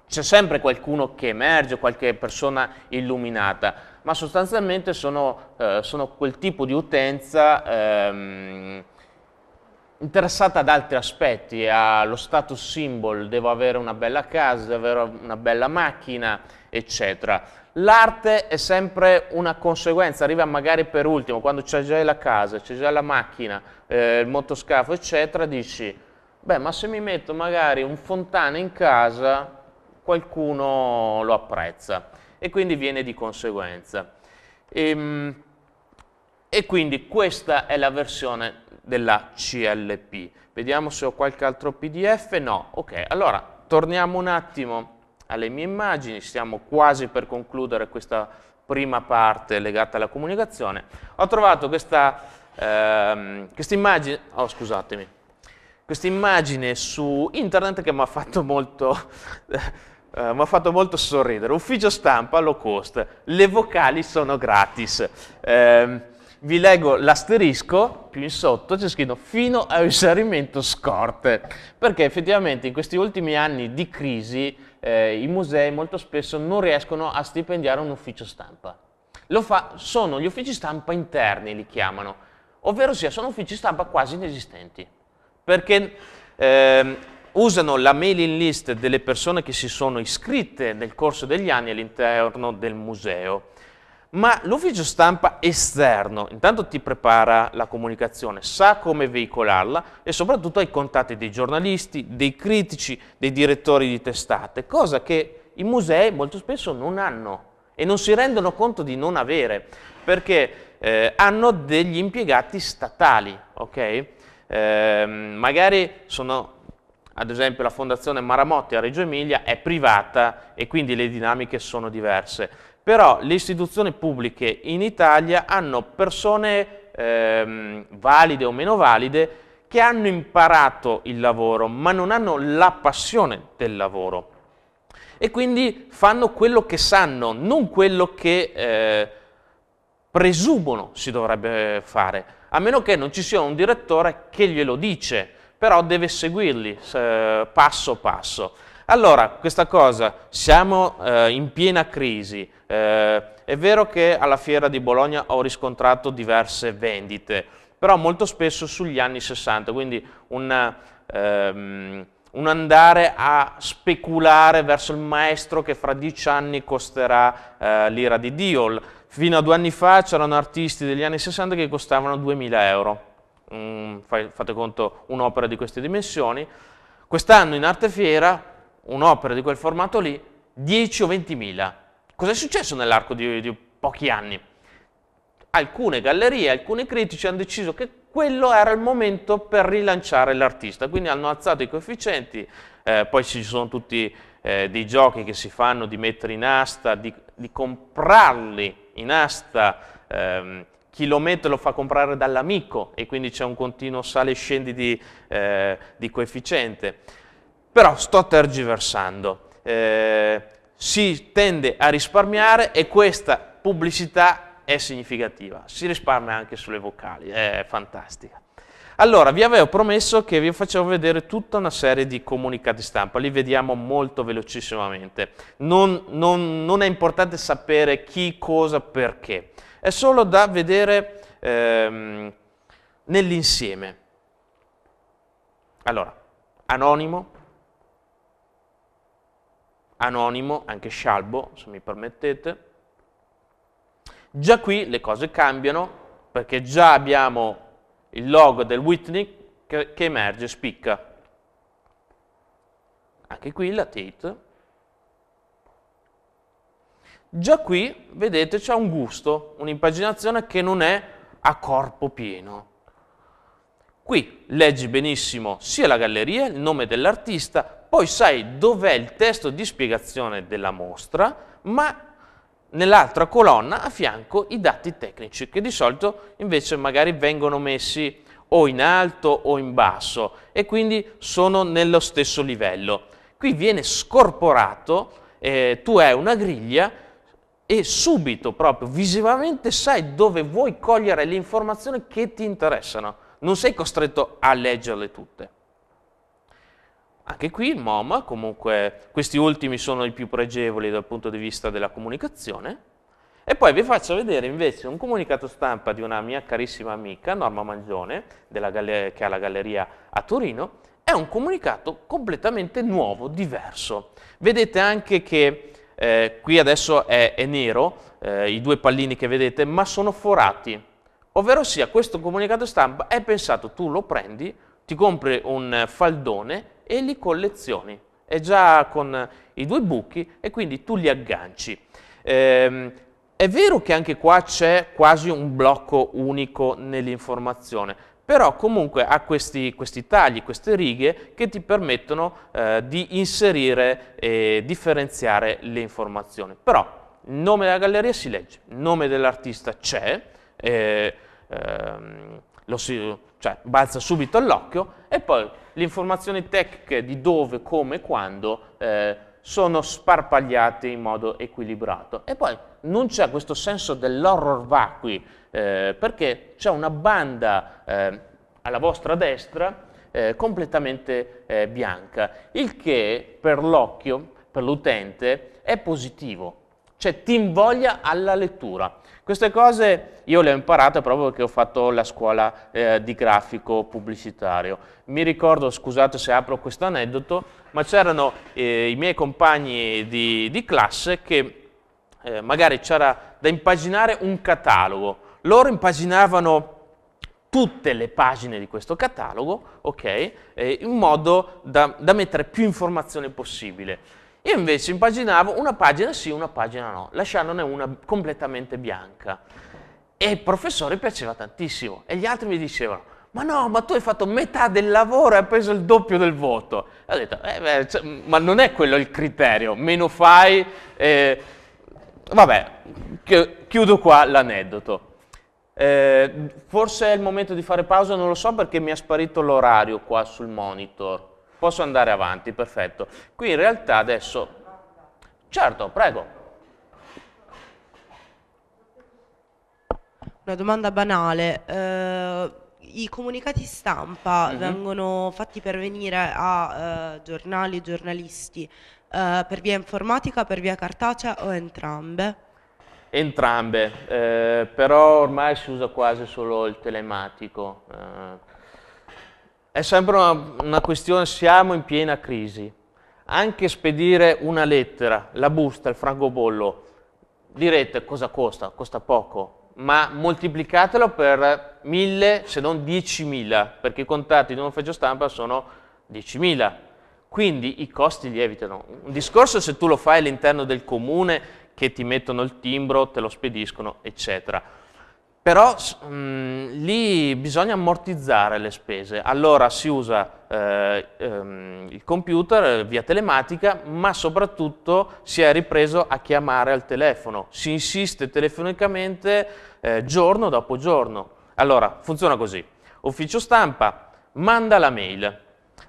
A: c'è sempre qualcuno che emerge, qualche persona illuminata, ma sostanzialmente sono, eh, sono quel tipo di utenza ehm, interessata ad altri aspetti, allo status symbol, devo avere una bella casa, devo avere una bella macchina, eccetera. L'arte è sempre una conseguenza, arriva magari per ultimo, quando c'è già la casa, c'è già la macchina, eh, il motoscafo, eccetera, dici Beh, ma se mi metto magari un fontana in casa, qualcuno lo apprezza e quindi viene di conseguenza. E, ehm, e quindi questa è la versione della CLP. Vediamo se ho qualche altro PDF. No, ok. Allora, torniamo un attimo alle mie immagini, stiamo quasi per concludere questa prima parte legata alla comunicazione. Ho trovato questa, ehm, questa immagine... Oh, scusatemi questa immagine su internet che mi ha fatto molto, Uh, (laughs) eh, mi ha fatto molto sorridere. Ufficio stampa low cost, le vocali sono gratis. Eh, vi leggo l'asterisco, più in sotto c'è scritto fino a esaurimento scorte, perché effettivamente in questi ultimi anni di crisi eh, i musei molto spesso non riescono a stipendiare un ufficio stampa. Fa, sono gli uffici stampa interni, li chiamano, ovvero sia, sono uffici stampa quasi inesistenti perché eh, usano la mailing list delle persone che si sono iscritte nel corso degli anni all'interno del museo. Ma l'ufficio stampa esterno intanto ti prepara la comunicazione, sa come veicolarla e soprattutto ai contatti dei giornalisti, dei critici, dei direttori di testate, cosa che i musei molto spesso non hanno e non si rendono conto di non avere, perché eh, hanno degli impiegati statali, okay? Ehm, magari sono, ad esempio la fondazione Maramotti a Reggio Emilia è privata e quindi le dinamiche sono diverse, però le istituzioni pubbliche in Italia hanno persone eh, valide o meno valide che hanno imparato il lavoro ma non hanno la passione del lavoro e quindi fanno quello che sanno, non quello che... Eh, presumono si dovrebbe fare, a meno che non ci sia un direttore che glielo dice, però deve seguirli eh, passo passo. Allora, questa cosa, siamo eh, in piena crisi, eh, è vero che alla fiera di Bologna ho riscontrato diverse vendite, però molto spesso sugli anni 60, quindi una, ehm, un andare a speculare verso il maestro che fra dieci anni costerà eh, l'ira di Dio, Fino a due anni fa c'erano artisti degli anni 60 che costavano 2000 euro, mm, fate conto un'opera di queste dimensioni. Quest'anno in arte fiera un'opera di quel formato lì 10 o 20.000. Cos'è successo nell'arco di, di pochi anni? Alcune gallerie, alcuni critici hanno deciso che quello era il momento per rilanciare l'artista, quindi hanno alzato i coefficienti, eh, poi ci sono tutti eh, dei giochi che si fanno di mettere in asta, di, di comprarli in asta, ehm, chi lo mette lo fa comprare dall'amico e quindi c'è un continuo sale e scendi di, eh, di coefficiente. Però sto tergiversando. Eh, si tende a risparmiare e questa pubblicità è significativa. Si risparmia anche sulle vocali, è fantastica. Allora, vi avevo promesso che vi facevo vedere tutta una serie di comunicati stampa, li vediamo molto velocissimamente. Non, non, non è importante sapere chi, cosa, perché, è solo da vedere ehm, nell'insieme. Allora, anonimo, anonimo, anche scialbo, se mi permettete. Già qui le cose cambiano, perché già abbiamo il logo del Whitney che, che emerge, spicca. Anche qui la Tate. Già qui, vedete, c'è un gusto, un'impaginazione che non è a corpo pieno. Qui leggi benissimo sia la galleria, il nome dell'artista, poi sai dov'è il testo di spiegazione della mostra, ma nell'altra colonna a fianco i dati tecnici che di solito invece magari vengono messi o in alto o in basso e quindi sono nello stesso livello. Qui viene scorporato, eh, tu hai una griglia e subito proprio visivamente sai dove vuoi cogliere le informazioni che ti interessano, non sei costretto a leggerle tutte. Anche qui il MOM, comunque questi ultimi sono i più pregevoli dal punto di vista della comunicazione. E poi vi faccio vedere invece un comunicato stampa di una mia carissima amica, Norma Mangione, che ha la galleria a Torino. È un comunicato completamente nuovo, diverso. Vedete anche che eh, qui adesso è, è nero, eh, i due pallini che vedete, ma sono forati. Ovvero sia, questo comunicato stampa è pensato, tu lo prendi, ti compri un faldone e li collezioni. È già con i due buchi e quindi tu li agganci. Ehm, è vero che anche qua c'è quasi un blocco unico nell'informazione, però comunque ha questi, questi, tagli, queste righe che ti permettono eh, di inserire e differenziare le informazioni. Però il nome della galleria si legge, il nome dell'artista c'è, eh, ehm, cioè, balza subito all'occhio e poi le informazioni tecniche di dove, come e quando eh, sono sparpagliate in modo equilibrato. E poi non c'è questo senso dell'horror vacui, eh, perché c'è una banda eh, alla vostra destra eh, completamente eh, bianca, il che per l'occhio, per l'utente, è positivo, cioè ti invoglia alla lettura. Queste cose io le ho imparate proprio perché ho fatto la scuola eh, di grafico pubblicitario. Mi ricordo, scusate se apro questo aneddoto, ma c'erano eh, i miei compagni di, di classe che eh, magari c'era da impaginare un catalogo. Loro impaginavano tutte le pagine di questo catalogo, ok, eh, in modo da, da mettere più informazioni possibile. Io invece impaginavo una pagina sì, una pagina no, lasciandone una completamente bianca. E il professore piaceva tantissimo e gli altri mi dicevano, ma no, ma tu hai fatto metà del lavoro e hai preso il doppio del voto. E ho detto, eh, beh, cioè, ma non è quello il criterio, meno fai... Eh, vabbè, chiudo qua l'aneddoto. Eh, forse è il momento di fare pausa, non lo so perché mi è sparito l'orario qua sul monitor. Posso andare avanti, perfetto. Qui in realtà adesso... Certo, prego. Una domanda banale. Eh, I comunicati stampa mm -hmm. vengono fatti pervenire a eh, giornali e giornalisti eh, per via informatica, per via cartacea o entrambe? Entrambe, eh, però ormai si usa quasi solo il telematico. Eh, è sempre una, una questione, siamo in piena crisi. Anche spedire una lettera, la busta, il francobollo, direte cosa costa? Costa poco, ma moltiplicatelo per mille, se non diecimila, perché i contatti di un ufficio stampa sono diecimila. Quindi i costi lievitano. Un discorso se tu lo fai all'interno del comune che ti mettono il timbro, te lo spediscono, eccetera però mh, mhmm, lì bisogna ammortizzare le spese, allora si usa eh, ehm, il computer eh, via telematica, ma soprattutto si è ripreso a chiamare al telefono, si insiste telefonicamente eh, giorno dopo giorno. Allora, funziona così, ufficio stampa manda la mail,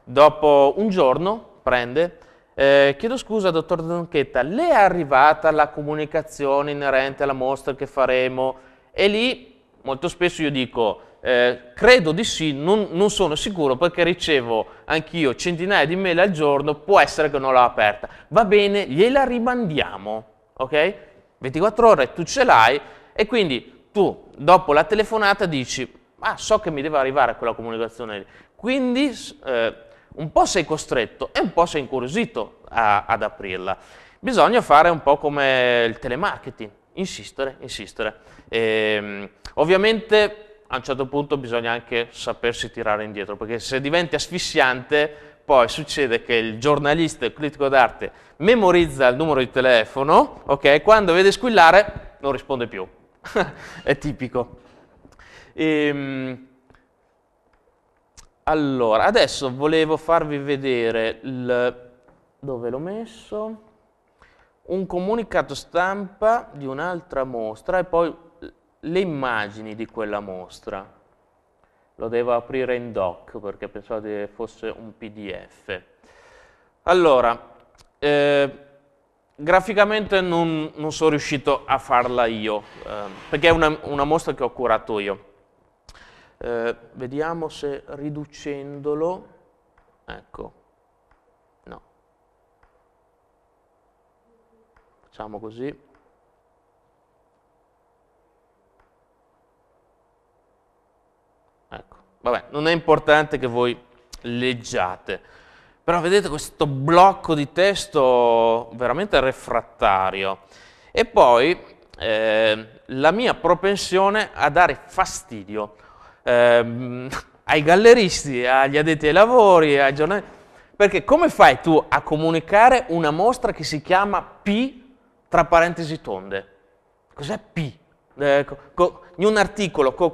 A: dopo un giorno prende, eh, chiedo scusa, dottor Donchetta, le è arrivata la comunicazione inerente alla mostra che faremo? E lì molto spesso io dico, eh, credo di sì, non, non, sono sicuro perché ricevo anch'io centinaia di mail al giorno, può essere che non l'ho aperta. Va bene, gliela rimandiamo, ok? 24 ore tu ce l'hai e quindi tu dopo la telefonata dici, ah so che mi deve arrivare quella comunicazione lì. Quindi eh, un po' sei costretto e un po' sei incuriosito a, ad aprirla. Bisogna fare un po' come il telemarketing, insistere, insistere. E, ehm, ovviamente a un certo punto bisogna anche sapersi tirare indietro, perché se diventi asfissiante poi succede che il giornalista, il critico d'arte, memorizza il numero di telefono, ok? Quando vede squillare non risponde più, (laughs) è tipico. E, ehm, allora, adesso volevo farvi vedere il... dove l'ho messo? Un comunicato stampa di un'altra mostra e poi le immagini di quella mostra. Lo devo aprire in doc perché pensavo che fosse un PDF. Allora, eh, graficamente non, non, sono riuscito a farla io, eh, perché è una, una, mostra che ho curato io. Eh, vediamo se riducendolo, ecco, no, facciamo così, Vabbè, non è importante che voi leggiate. Però vedete questo blocco di testo veramente refrattario. E poi eh, la mia propensione a dare fastidio eh, ai galleristi, agli addetti ai lavori, ai giornalisti. Perché come fai tu a comunicare una mostra che si chiama P tra parentesi tonde? Cos'è P? Eh, co, co, in un articolo co,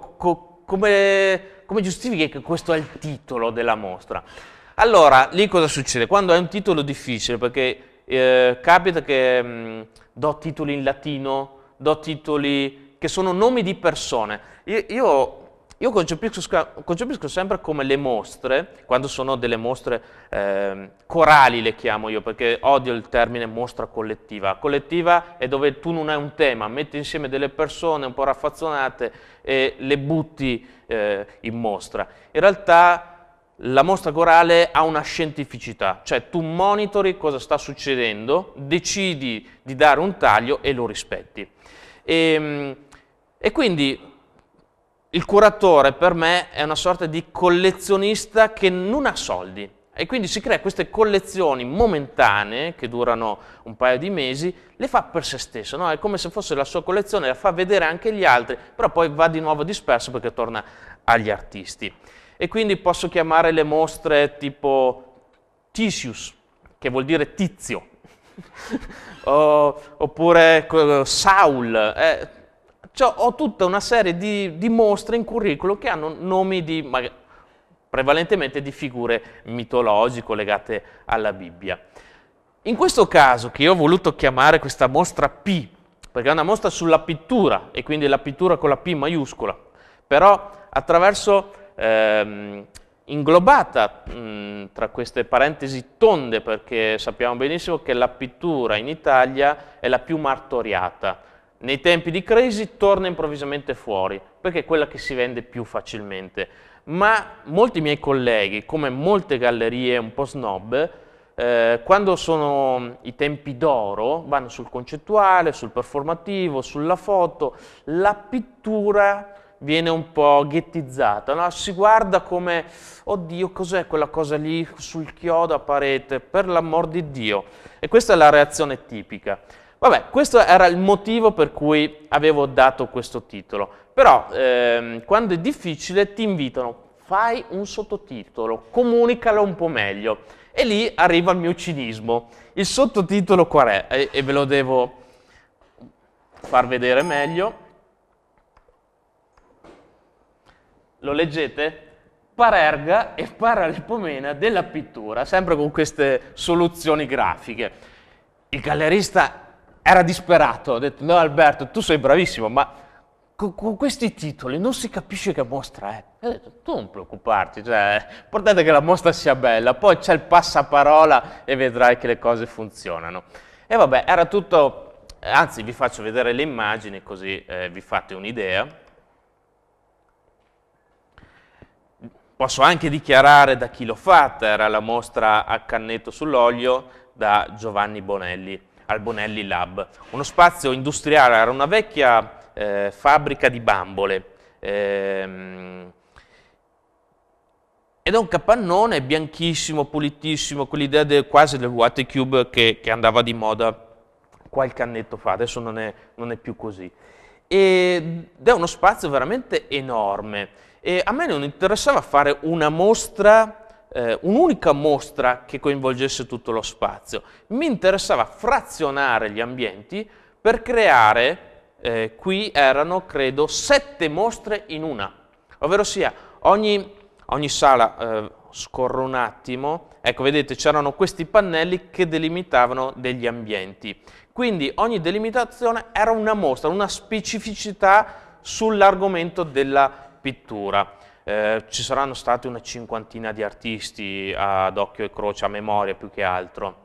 A: come, come giustifichi che questo è il titolo della mostra? Allora, lì cosa succede? Quando è un titolo difficile, perché eh, capita che mh, mm, do titoli in latino, do titoli che sono nomi di persone. Io, io io concepisco, concepisco, sempre come le mostre, quando sono delle mostre eh, corali le chiamo io, perché odio il termine mostra collettiva. Collettiva è dove tu non hai un tema, metti insieme delle persone un po' raffazzonate e le butti eh, in mostra. In realtà la mostra corale ha una scientificità, cioè tu monitori cosa sta succedendo, decidi di dare un taglio e lo rispetti. E, ehm, e quindi il curatore per me è una sorta di collezionista che non ha soldi e quindi si crea queste collezioni momentanee che durano un paio di mesi, le fa per se stesso, no? è come se fosse la sua collezione, la fa vedere anche gli altri, però poi va di nuovo disperso perché torna agli artisti. E quindi posso chiamare le mostre tipo Tisius, che vuol dire tizio, (laughs) o, oppure eh, Saul, eh, cioè, ho tutta una serie di, di, mostre in curriculum che hanno nomi di, magari, prevalentemente di figure mitologiche legate alla Bibbia. In questo caso, che io ho voluto chiamare questa mostra P, perché è una mostra sulla pittura, e quindi la pittura con la P maiuscola, però attraverso, ehm, inglobata mh, tra queste parentesi tonde, perché sappiamo benissimo che la pittura in Italia è la più martoriata, nei tempi di crisi torna improvvisamente fuori, perché è quella che si vende più facilmente. Ma molti miei colleghi, come molte gallerie un po' snob, eh, quando sono i tempi d'oro, vanno sul concettuale, sul performativo, sulla foto, la pittura viene un po' ghettizzata, no? si guarda come, oddio cos'è quella cosa lì sul chiodo a parete, per l'amor di Dio. E questa è la reazione tipica. Vabbè, questo era il motivo per cui avevo dato questo titolo. Però ehm, quando è difficile ti invitano, fai un sottotitolo, comunicalo un po' meglio. E lì arriva il mio cinismo. Il sottotitolo qual è? E, e ve lo devo far vedere meglio. Lo leggete? Parerga e paralipomena della pittura, sempre con queste soluzioni grafiche. Il gallerista era disperato, ha detto no Alberto, tu sei bravissimo, ma con, con questi titoli non si capisce che mostra è. Ha detto tu non preoccuparti, cioè, portate che la mostra sia bella, poi c'è il passaparola e vedrai che le cose funzionano. E vabbè, era tutto, anzi vi faccio vedere le immagini così eh, vi fate un'idea. Posso anche dichiarare da chi l'ho fatta, era la mostra a cannetto sull'olio da Giovanni Bonelli al Bonelli Lab, uno spazio industriale, era una vecchia eh, fabbrica di bambole, ehm, ed è un capannone bianchissimo, pulitissimo, quell'idea de, quasi del Water Cube che, che, andava di moda qualche annetto fa, adesso non è, non è più così. ed è uno spazio veramente enorme. E a me non interessava fare una mostra eh, un'unica mostra che coinvolgesse tutto lo spazio, mi interessava frazionare gli ambienti per creare, eh, qui erano credo sette mostre in una, ovvero sia ogni, ogni sala, eh, scorro un attimo, ecco vedete c'erano questi pannelli che delimitavano degli ambienti, quindi ogni delimitazione era una mostra, una specificità sull'argomento della pittura. Eh, ci saranno stati una cinquantina di artisti ad occhio e croce, a memoria più che altro.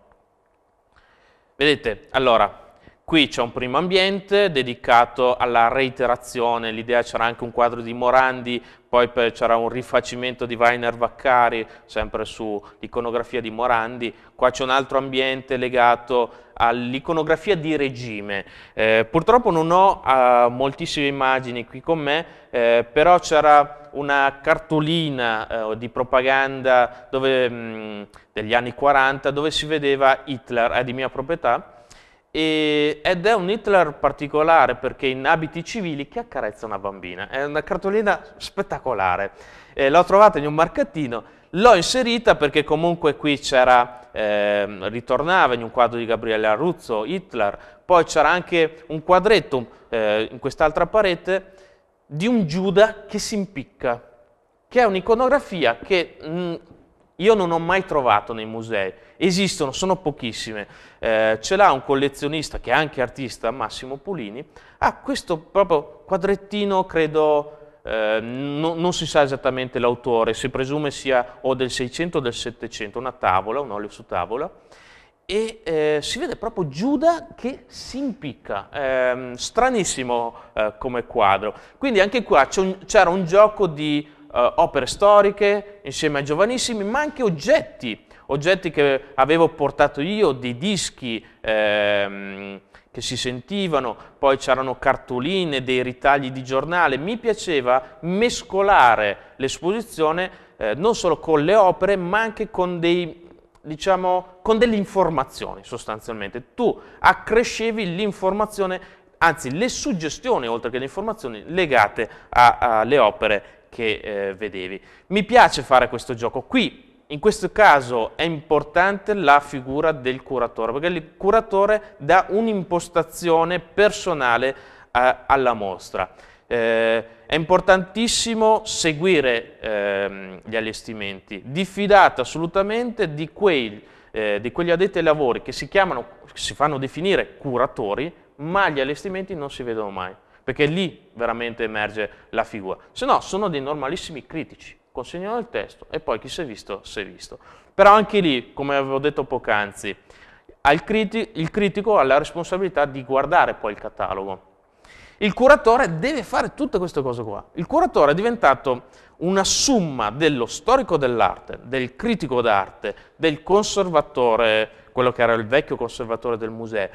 A: Vedete, allora, qui c'è un primo ambiente dedicato alla reiterazione, l'idea c'era anche un quadro di Morandi, poi c'era un rifacimento di Weiner Vaccari, sempre sull'iconografia di Morandi, qua c'è un altro ambiente legato all'iconografia di regime. Eh, purtroppo non ho eh, moltissime immagini qui con me, eh, però c'era una cartolina eh, di propaganda dove, mh, mm, degli anni 40 dove si vedeva Hitler, è di mia proprietà, e, ed è un Hitler particolare perché in abiti civili che accarezza una bambina. È una cartolina spettacolare. Eh, l'ho trovata in un marcatino, l'ho inserita perché comunque qui c'era eh, ritornava in un quadro di Gabriele Arruzzo, Hitler, poi c'era anche un quadretto eh, in quest'altra parete di un Giuda che si impicca, che è un'iconografia che mh, mm, io non ho mai trovato nei musei, esistono, sono pochissime. Eh, ce l'ha un collezionista che è anche artista, Massimo Pulini, ha questo proprio quadrettino, credo, eh, no, non si sa esattamente l'autore, si presume sia o del 600 o del 700, una tavola, un olio su tavola, e eh, si vede proprio Giuda che si impicca, ehm, eh, stranissimo come quadro. Quindi anche qua c'era un, un, gioco di eh, opere storiche insieme a giovanissimi, ma anche oggetti, oggetti che avevo portato io, dei dischi, ehm, che si sentivano, poi c'erano cartoline, dei ritagli di giornale. Mi piaceva mescolare l'esposizione eh, non solo con le opere, ma anche con, dei, diciamo, con delle informazioni sostanzialmente. Tu accrescevi l'informazione, anzi le suggestioni, oltre che le informazioni, legate alle opere che eh, vedevi. Mi piace fare questo gioco. Qui in questo caso è importante la figura del curatore, perché il curatore dà un'impostazione personale eh, alla mostra. Eh, è importantissimo seguire eh, gli allestimenti, diffidate assolutamente di, quei, eh, di quegli addetti ai lavori che si, chiamano, si fanno definire curatori, ma gli allestimenti non si vedono mai, perché lì veramente emerge la figura. Se no sono dei normalissimi critici consegnano il testo e poi chi si è visto, si è visto. Però anche lì, come avevo detto poc'anzi, il critico ha la responsabilità di guardare poi il catalogo. Il curatore deve fare tutte queste cose qua. Il curatore è diventato una summa dello storico dell'arte, del critico d'arte, del conservatore, quello che era il vecchio conservatore del museo,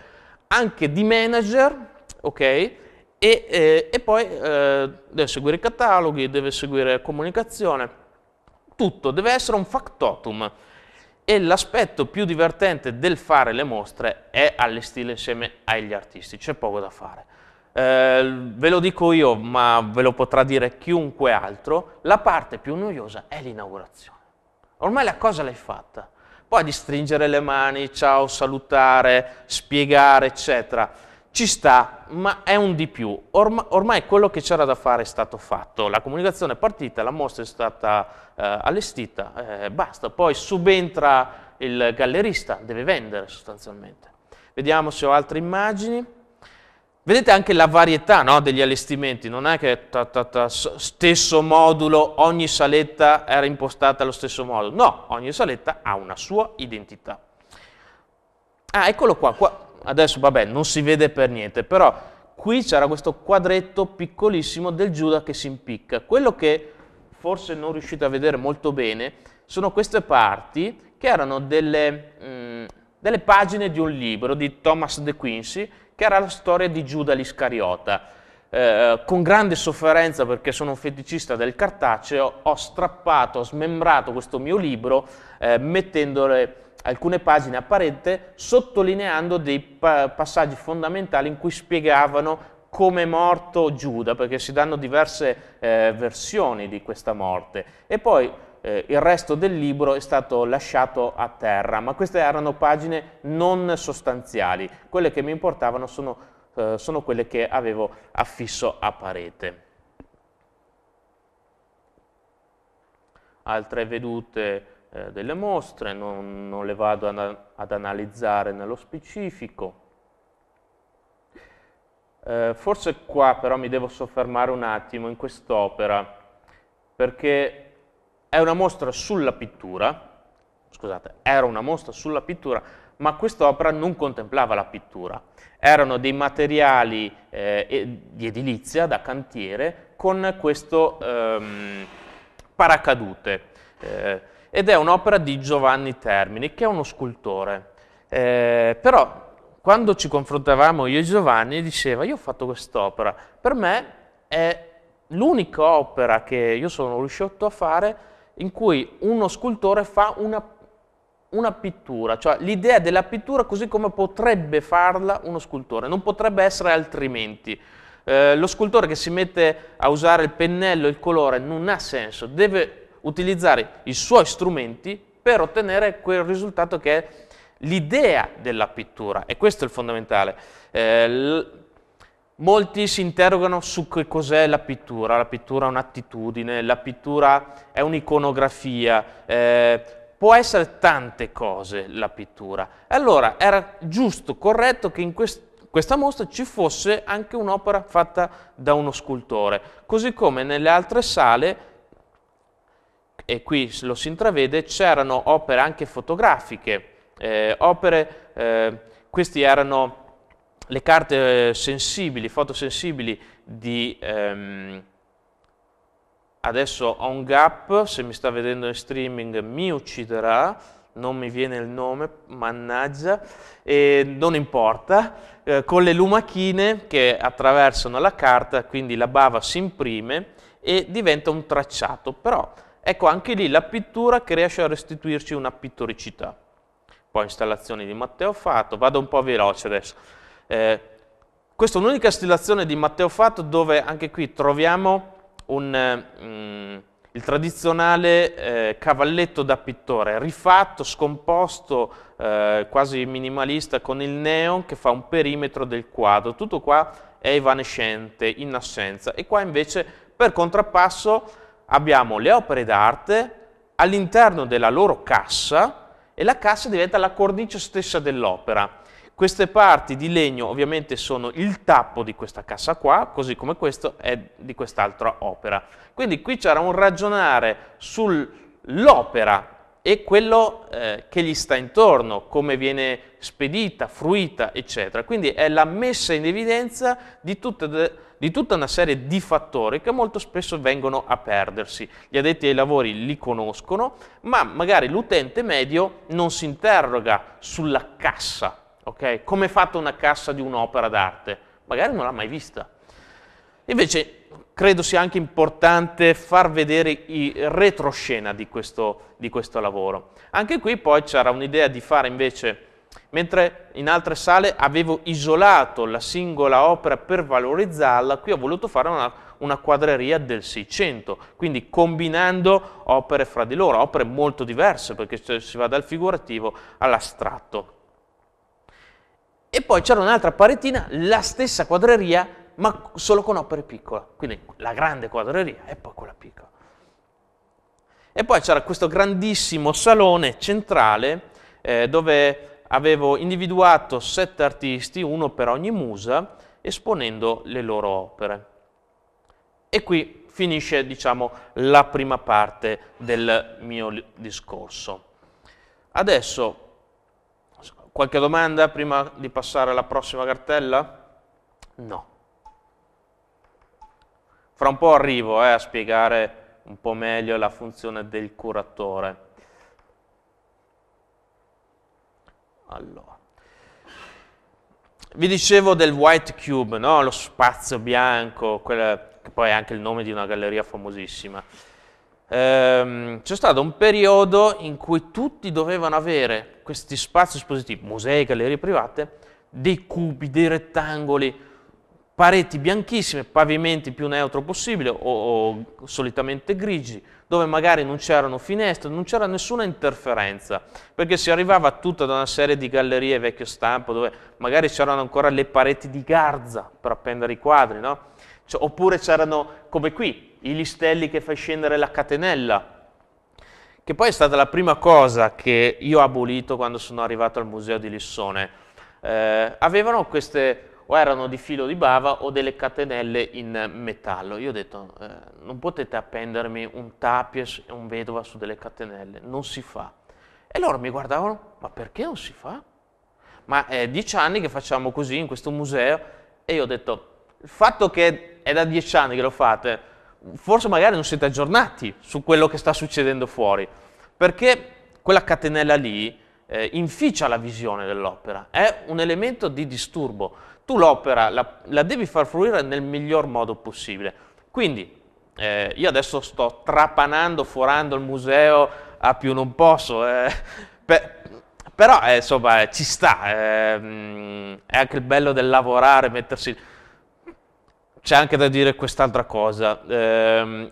A: anche di manager, ok? E, eh, e poi eh, deve seguire i cataloghi, deve seguire comunicazione, tutto, deve essere un factotum. E l'aspetto più divertente del fare le mostre è allestire insieme agli artisti, c'è poco da fare. Eh, ve lo dico io, ma ve lo potrà dire chiunque altro, la parte più noiosa è l'inaugurazione. Ormai la cosa l'hai fatta. Poi di stringere le mani, ciao, salutare, spiegare, eccetera ci sta, ma è un di più. Orm ormai quello che c'era da fare è stato fatto, la comunicazione è partita, la mostra è stata eh, allestita, eh, basta. Poi subentra il gallerista, deve vendere sostanzialmente. Vediamo se ho altre immagini. Vedete anche la varietà no, degli allestimenti, non è che ta, ta, ta, stesso modulo, ogni saletta era impostata allo stesso modo, no, ogni saletta ha una sua identità. Ah, eccolo qua, qua adesso vabbè non si vede per niente, però qui c'era questo quadretto piccolissimo del Giuda che si impicca. Quello che forse non riuscite a vedere molto bene sono queste parti che erano delle, mh, mm, delle pagine di un libro di Thomas De Quincy che era la storia di Giuda l'Iscariota. Eh, con grande sofferenza perché sono un feticista del cartaceo ho strappato, ho smembrato questo mio libro eh, mettendole alcune pagine apparente sottolineando dei pa passaggi fondamentali in cui spiegavano come è morto Giuda, perché si danno diverse eh, versioni di questa morte. E poi eh, il resto del libro è stato lasciato a terra, ma queste erano pagine non sostanziali. Quelle che mi importavano sono, eh, sono quelle che avevo affisso a parete. Altre vedute eh, delle mostre, non, non le vado a, ad analizzare nello specifico. Eh, forse qua però mi devo soffermare un attimo in quest'opera, perché è una mostra sulla pittura, scusate, era una mostra sulla pittura, ma quest'opera non contemplava la pittura. Erano dei materiali eh, di edilizia, da cantiere, con questo ehm, paracadute. Eh, ed è un'opera di Giovanni Termini, che è uno scultore. Eh, però quando ci confrontavamo io e Giovanni, diceva io ho fatto quest'opera, per me è l'unica opera che io sono riuscito a fare in cui uno scultore fa una, una pittura, cioè l'idea della pittura così come potrebbe farla uno scultore, non potrebbe essere altrimenti. Eh, lo scultore che si mette a usare il pennello, il colore, non ha senso, deve utilizzare i suoi strumenti per ottenere quel risultato che è l'idea della pittura e questo è il fondamentale. Eh, molti si interrogano su che cos'è la pittura, la pittura è un'attitudine, la pittura è un'iconografia, eh, può essere tante cose la pittura. Allora era giusto, corretto che in quest questa mostra ci fosse anche un'opera fatta da uno scultore, così come nelle altre sale e qui lo si intravede, c'erano opere anche fotografiche, eh, opere, eh, queste erano le carte sensibili, fotosensibili di... Ehm, adesso ho un gap, se mi sta vedendo in streaming mi ucciderà, non mi viene il nome, mannaggia, e non importa, eh, con le lumachine che attraversano la carta, quindi la bava si imprime e diventa un tracciato, però Ecco, anche lì la pittura che riesce a restituirci una pittoricità. Poi installazioni di Matteo Fatto, vado un po' veloce adesso. Eh, questa è un'unica installazione di Matteo Fatto dove anche qui troviamo un, um, il tradizionale eh, cavalletto da pittore, rifatto, scomposto, eh, quasi minimalista con il neon che fa un perimetro del quadro. Tutto qua è evanescente, in assenza. E qua invece per contrappasso abbiamo le opere d'arte all'interno della loro cassa e la cassa diventa la cornice stessa dell'opera. Queste parti di legno ovviamente sono il tappo di questa cassa qua, così come questo è di quest'altra opera. Quindi qui c'era un ragionare sull'opera e quello eh, che gli sta intorno, come viene spedita, fruita, eccetera. Quindi è la messa in evidenza di tutte le di tutta una serie di fattori che molto spesso vengono a perdersi. Gli addetti ai lavori li conoscono, ma magari l'utente medio non si interroga sulla cassa, ok? Come è fatta una cassa di un'opera d'arte? Magari non l'ha mai vista. Invece credo sia anche importante far vedere i retroscena di questo, di questo lavoro. Anche qui poi c'era un'idea di fare invece Mentre in altre sale avevo isolato la singola opera per valorizzarla, qui ho voluto fare una, una quadreria del 600, quindi combinando opere fra di loro, opere molto diverse, perché si va dal figurativo all'astratto. E poi c'era un'altra paretina, la stessa quadreria, ma solo con opere piccole, quindi la grande quadreria e poi quella piccola. E poi c'era questo grandissimo salone centrale eh, dove avevo individuato sette artisti, uno per ogni musa, esponendo le loro opere. E qui finisce, diciamo, la prima parte del mio discorso. Adesso, qualche domanda prima di passare alla prossima cartella? No. Fra un po' arrivo eh, a spiegare un po' meglio la funzione del curatore. Allora. Vi dicevo del White Cube, no? lo spazio bianco, quella, che poi è anche il nome di una galleria famosissima. Ehm, c'è stato un periodo in cui tutti dovevano avere questi spazi espositivi, musei, gallerie private, dei cubi, dei rettangoli, pareti bianchissime, pavimenti più neutro possibile o, o solitamente grigi, dove magari non c'erano finestre, non c'era nessuna interferenza, perché si arrivava tutta da una serie di gallerie vecchio stampo dove magari c'erano ancora le pareti di garza per appendere i quadri, no? cioè, oppure c'erano, come qui, i listelli che fai scendere la catenella, che poi è stata la prima cosa che io ho abolito quando sono arrivato al museo di Lissone. Eh, avevano queste o erano di filo di bava o delle catenelle in metallo. Io ho detto, eh, non potete appendermi un tapies e un vedova su delle catenelle, non si fa. E loro mi guardavano, ma perché non si fa? Ma è eh, dieci anni che facciamo così in questo museo e io ho detto, il fatto che è da dieci anni che lo fate, forse magari non siete aggiornati su quello che sta succedendo fuori, perché quella catenella lì eh, inficia la visione dell'opera, è un elemento di disturbo tu l'opera la, la, devi far fruire nel miglior modo possibile. Quindi eh, io adesso sto trapanando, forando il museo a più non posso, eh, per, però eh, insomma eh, ci sta, eh, è anche il bello del lavorare, mettersi... C'è anche da dire quest'altra cosa, ehm,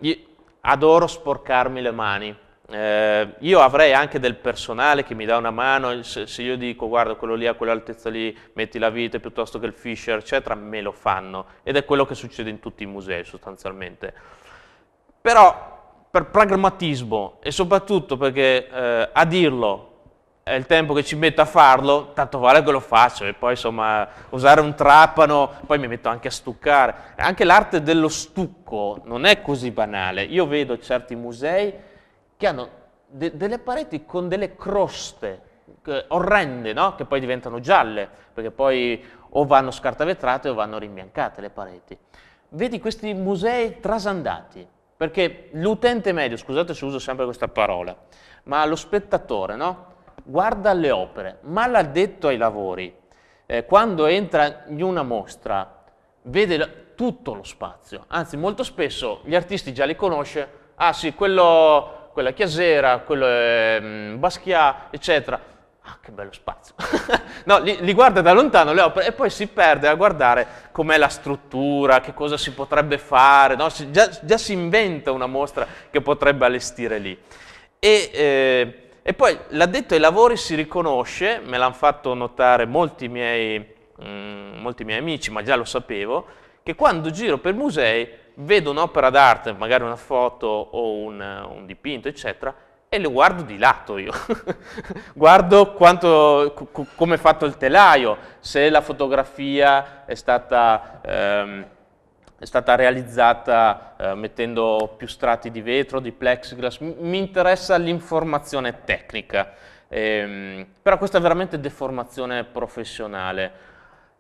A: adoro sporcarmi le mani eh, io avrei anche del personale che mi dà una mano, se, se io dico guarda quello lì a quell'altezza lì, metti la vite piuttosto che il Fisher, eccetera, me lo fanno. Ed è quello che succede in tutti i musei sostanzialmente. Però per pragmatismo e soprattutto perché eh, a dirlo è il tempo che ci metto a farlo, tanto vale che lo faccio e poi insomma usare un trapano, poi mi metto anche a stuccare. Anche l'arte dello stucco non è così banale. Io vedo certi musei che hanno de- delle pareti con delle croste orrende, no? che poi diventano gialle, perché poi o vanno scartavetrate o vanno rimbiancate le pareti. Vedi questi musei trasandati, perché l'utente medio, scusate se uso sempre questa parola, ma lo spettatore no? guarda le opere, ma l'addetto ai lavori, eh, quando entra in una mostra, vede la- tutto lo spazio, anzi molto spesso gli artisti già li conosce, ah sì, quello quella è Chiasera, quello è ehm, Basquiat, eccetera. Ah, che bello spazio! (laughs) no, li, li, guarda da lontano le opere e poi si perde a guardare com'è la struttura, che cosa si potrebbe fare, no? si, già, già, si inventa una mostra che potrebbe allestire lì. E, eh, e poi l'addetto ai lavori si riconosce, me l'hanno fatto notare molti miei, mh, mm, molti miei amici, ma già lo sapevo, che quando giro per musei vedo un'opera d'arte, magari una foto o un, un dipinto, eccetera, e lo guardo di lato io, (laughs) guardo quanto, come è fatto il telaio, se la fotografia è stata, ehm, è stata realizzata eh, mettendo più strati di vetro, di plexiglass, M mi interessa l'informazione tecnica, ehm, però questa è veramente deformazione professionale.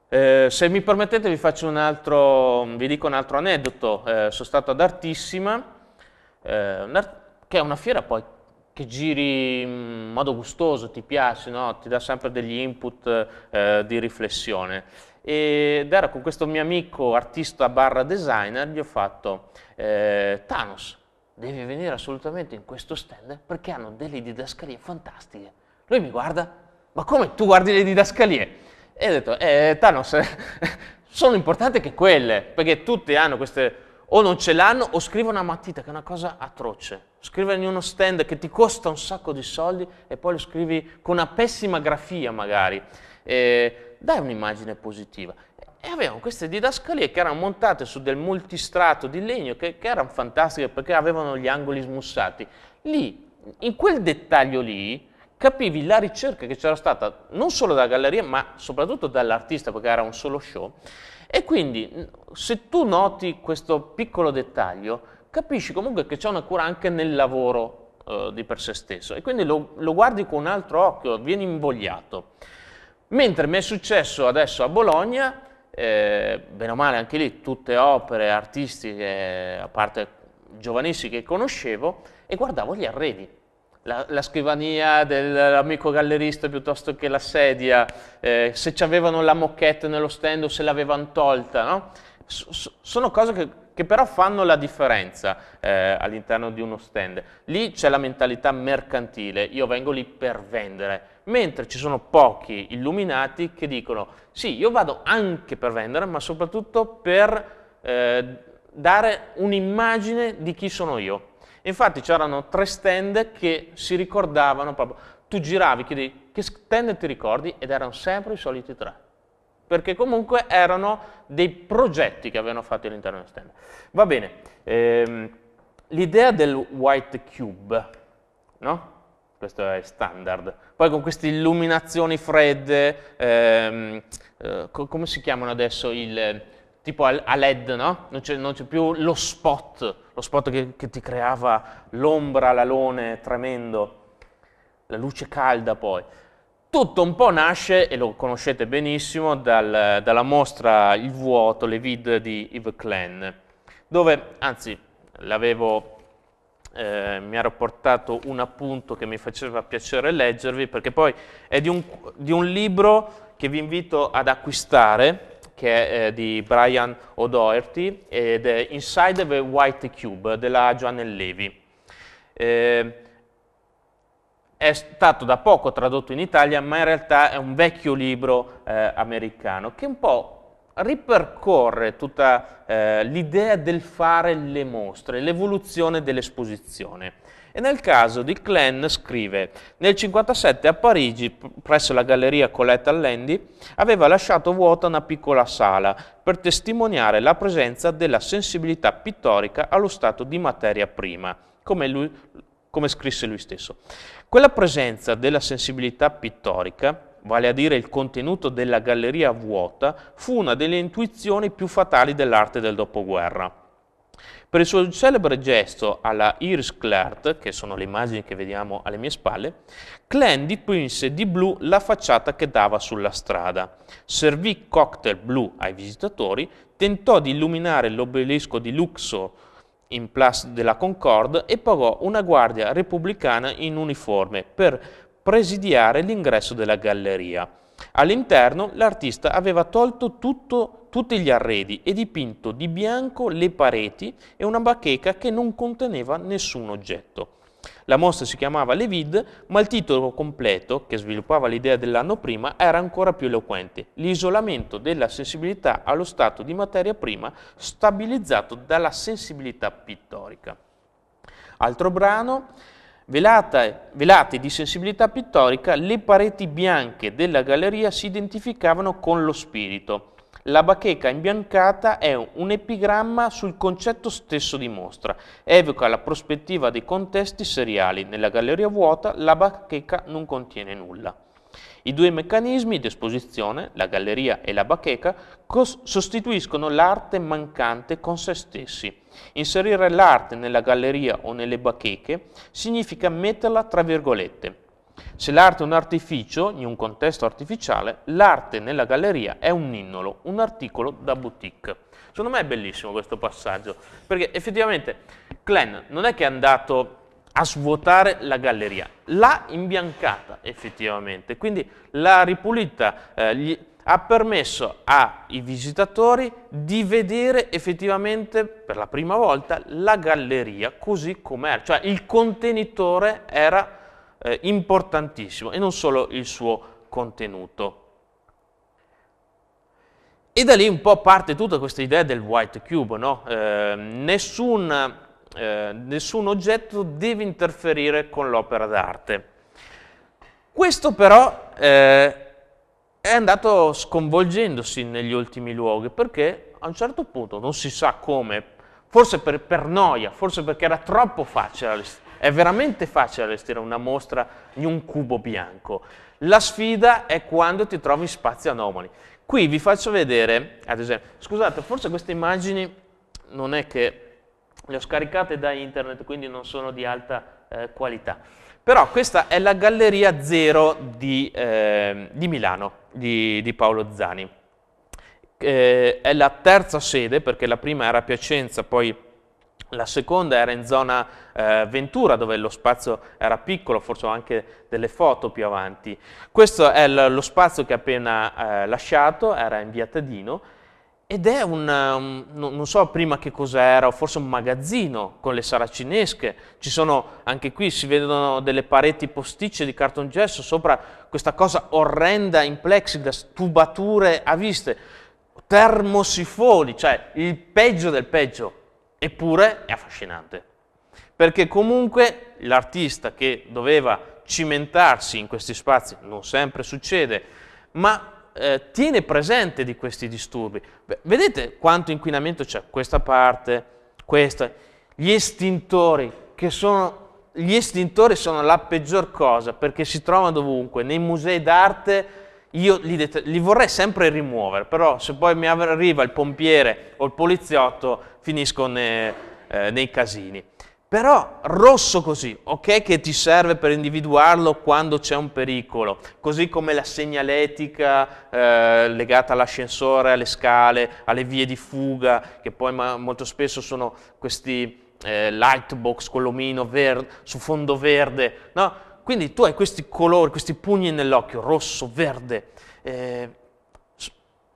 A: Eh, se mi permettete vi, altro, vi, dico un altro aneddoto, eh, sono stato ad Artissima, eh, che è una fiera poi che giri in modo gustoso, ti piace, no? ti dà sempre degli input eh, di riflessione. Ed era con questo mio amico artista barra designer, gli ho fatto eh, Thanos, devi venire assolutamente in questo stand perché hanno delle didascalie fantastiche. Lui mi guarda, ma come tu guardi le didascalie? E ho detto, eh, Thanos, (laughs) sono importanti che quelle, perché tutti hanno queste, o non ce l'hanno o scrivono una matita, che è una cosa atroce. Scrivere in uno stand che ti costa un sacco di soldi e poi lo scrivi con una pessima grafia magari. Eh, dai un'immagine positiva. E avevano queste didascalie che erano montate su del multistrato di legno che, che erano fantastiche perché avevano gli angoli smussati. Lì, in quel dettaglio lì, capivi la ricerca che c'era stata non solo dalla galleria ma soprattutto dall'artista perché era un solo show e quindi se tu noti questo piccolo dettaglio capisci comunque che c'è una cura anche nel lavoro eh, di per sé stesso e quindi lo, lo guardi con un altro occhio, vieni invogliato. Mentre mi è successo adesso a Bologna, eh, bene o male anche lì tutte opere artistiche, a parte giovanissime che conoscevo, e guardavo gli arredi la, la, scrivania dell'amico gallerista piuttosto che la sedia, eh, se ci avevano la moquette nello stand o se l'avevano tolta, no? sono cose che, che, però fanno la differenza eh, all'interno di uno stand. Lì c'è la mentalità mercantile, io vengo lì per vendere, mentre ci sono pochi illuminati che dicono sì, io vado anche per vendere, ma soprattutto per eh, dare un'immagine di chi sono io infatti c'erano tre stand che si ricordavano proprio. Tu giravi, chiedi che stand ti ricordi ed erano sempre i soliti tre. Perché comunque erano dei progetti che avevano fatto all'interno dello stand. Va bene, ehm, l'idea del white cube, no? questo è standard. Poi con queste illuminazioni fredde, ehm, eh, co come si chiamano adesso il, tipo a LED, no? Non c'è, non c'è più lo spot, lo spot che, che ti creava l'ombra, l'alone tremendo, la luce calda poi. Tutto un po' nasce, e lo conoscete benissimo, dal, dalla mostra Il vuoto, le vid di Yves Klein, dove, anzi, l'avevo, eh, mi ha portato un appunto che mi faceva piacere leggervi, perché poi è di un, di un libro che vi invito ad acquistare, che è eh, di Brian O'Doherty ed è Inside the White Cube della Joanne Levy. Eh, è stato da poco tradotto in Italia, ma in realtà è un vecchio libro eh, americano che un po' ripercorre tutta eh, l'idea del fare le mostre, l'evoluzione dell'esposizione. E nel caso di Klein scrive, nel 57 a Parigi, presso la galleria Coletta Allendi, aveva lasciato vuota una piccola sala per testimoniare la presenza della sensibilità pittorica allo stato di materia prima, come lui, come scrisse lui stesso. Quella presenza della sensibilità pittorica, vale a dire il contenuto della galleria vuota, fu una delle intuizioni più fatali dell'arte del dopoguerra. Per il suo celebre gesto alla Hirschklert, che sono le immagini che vediamo alle mie spalle, Clan dipinse di blu la facciata che dava sulla strada, servì cocktail blu ai visitatori, tentò di illuminare l'obelisco di Luxor in Place de la Concorde e pagò una guardia repubblicana in uniforme per presidiare l'ingresso della galleria. All'interno l'artista aveva tolto tutto tutti gli arredi e dipinto di bianco le pareti e una bacheca che non conteneva nessun oggetto. La mostra si chiamava Le Levid, ma il titolo completo, che sviluppava l'idea dell'anno prima, era ancora più eloquente. L'isolamento della sensibilità allo stato di materia prima stabilizzato dalla sensibilità pittorica. Altro brano, velate, velate di sensibilità pittorica, le pareti bianche della galleria si identificavano con lo spirito la bacheca imbiancata è un epigramma sul concetto stesso di mostra, evoca la prospettiva dei contesti seriali, nella galleria vuota la bacheca non contiene nulla. I due meccanismi di esposizione, la galleria e la bacheca, sostituiscono l'arte mancante con se stessi. Inserire l'arte nella galleria o nelle bacheche significa metterla tra virgolette, se l'arte è un artificio, in un contesto artificiale, l'arte nella galleria è un ninnolo, un articolo da boutique. Secondo me è bellissimo questo passaggio, perché effettivamente Klein non è che è andato a svuotare la galleria, l'ha imbiancata effettivamente, quindi l'ha ripulita, eh, gli, ha permesso ai visitatori di vedere effettivamente per la prima volta la galleria così com'era, cioè il contenitore era eh, importantissimo e non solo il suo contenuto. E da lì un po' parte tutta questa idea del white cube, no? eh, nessun, eh, nessun oggetto deve interferire con l'opera d'arte. Questo però eh, è andato sconvolgendosi negli ultimi luoghi perché a un certo punto non si sa come, forse per, per noia, forse perché era troppo facile è veramente facile allestire una mostra in un cubo bianco. La sfida è quando ti trovi in spazi anomali. Qui vi faccio vedere, ad esempio, scusate, forse queste immagini non è che le ho scaricate da internet, quindi non sono di alta eh, qualità. Però questa è la Galleria Zero di, eh, di Milano, di, di, Paolo Zani. Eh, è la terza sede, perché la prima era a Piacenza, poi la seconda era in zona eh, Ventura, dove lo spazio era piccolo, forse ho anche delle foto più avanti. Questo è lo spazio che ho appena eh, lasciato, era in via Tadino, ed è un, un, non so prima che cos'era, forse un magazzino con le saracinesche, ci sono anche qui, si vedono delle pareti posticce di cartongesso, sopra questa cosa orrenda in plexiglas, tubature a viste, termosifoni, cioè il peggio del peggio, eppure è affascinante, perché comunque l'artista che doveva cimentarsi in questi spazi, non sempre succede, ma eh, tiene presente di questi disturbi. Beh, vedete quanto inquinamento c'è? Questa parte, questa, gli estintori, che sono gli estintori sono la peggior cosa perché si trovano dovunque, nei musei d'arte io li, li, vorrei sempre rimuovere, però se poi mi arriva il pompiere o il poliziotto finisco ne, eh, nei casini. Però rosso così, ok che ti serve per individuarlo quando c'è un pericolo, così come la segnaletica eh, legata all'ascensore, alle scale, alle vie di fuga, che poi ma, molto spesso sono questi eh, lightbox, quell'omino verde, su fondo verde, no? Quindi tu hai questi colori, questi pugni nell'occhio, rosso, verde, eh,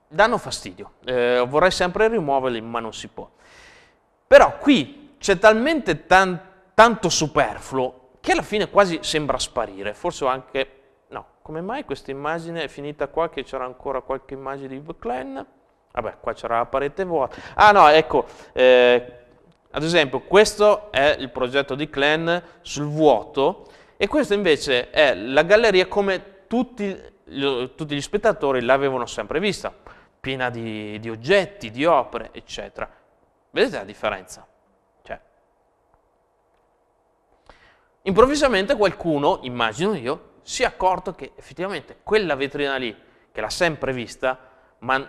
A: danno fastidio, eh, vorrei sempre rimuoverli ma non si può. Però qui c'è talmente tan tanto superfluo che alla fine quasi sembra sparire, forse anche... No, come mai questa immagine è finita qua che c'era ancora qualche immagine di Buckland? Vabbè, qua c'era la parete vuota. Ah no, ecco, eh, ad esempio questo è il progetto di Clan sul vuoto e questa invece è la galleria come tutti, tutti gli spettatori l'avevano sempre vista, piena di, di oggetti, di opere, eccetera. Vedete la differenza? Cioè, improvvisamente qualcuno, immagino io, si è accorto che effettivamente quella vetrina lì, che l'ha sempre vista, ma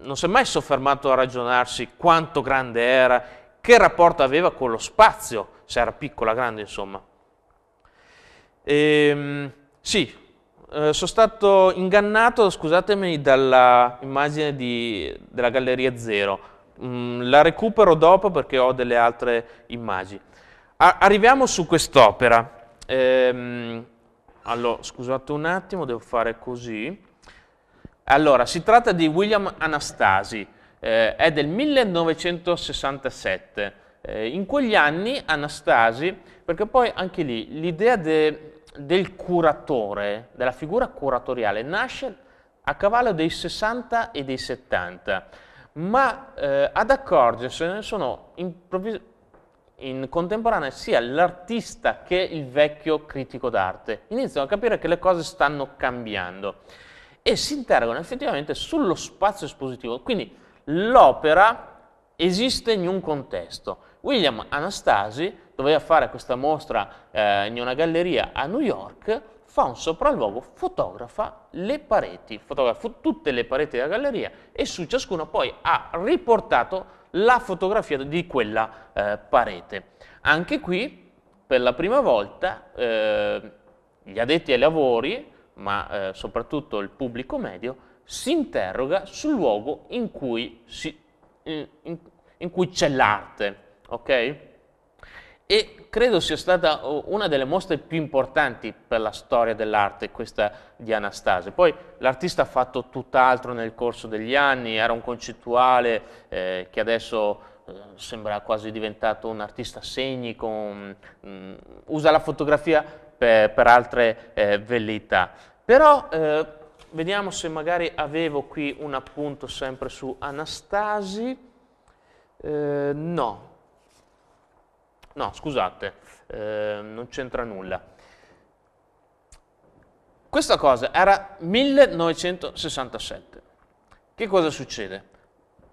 A: non si è mai soffermato a ragionarsi quanto grande era, che rapporto aveva con lo spazio, se era piccola, grande, insomma. Ehm, sì, eh, sono stato ingannato, scusatemi, dalla immagine della Galleria Zero Mm, la recupero dopo perché ho delle altre immagini. A- arriviamo su quest'opera. Ehm, allora, scusate un attimo, devo fare così. Allora, si tratta di William Anastasi, eh, è del 1967. Eh, in quegli anni Anastasi, perché poi anche lì l'idea de, del curatore, della figura curatoriale, nasce a cavallo dei 60 e dei 70 ma eh, ad accorgersene sono in contemporanea sia l'artista che il vecchio critico d'arte. Iniziano a capire che le cose stanno cambiando e si interrogano effettivamente sullo spazio espositivo. Quindi l'opera esiste in un contesto. William Anastasi doveva fare questa mostra eh, in una galleria a New York fa un sopralluogo, fotografa le pareti, fotografa tutte le pareti della galleria e su ciascuna poi ha riportato la fotografia di quella eh, parete. Anche qui, per la prima volta, eh, gli addetti ai lavori, ma eh, soprattutto il pubblico medio, si interroga sul luogo in cui, c'è l'arte. ok? e credo sia stata uh, una delle mostre più importanti per la storia dell'arte, questa di Anastase. Poi l'artista ha fatto tutt'altro nel corso degli anni, era un concettuale eh, che adesso eh, sembra quasi diventato un artista segni, con, mh, mm, usa la fotografia per, per altre eh, velleità. Però eh, vediamo se magari avevo qui un appunto sempre su Anastasi. Eh, no, No, scusate, eh, non c'entra nulla. Questa cosa era 1967. Che cosa succede?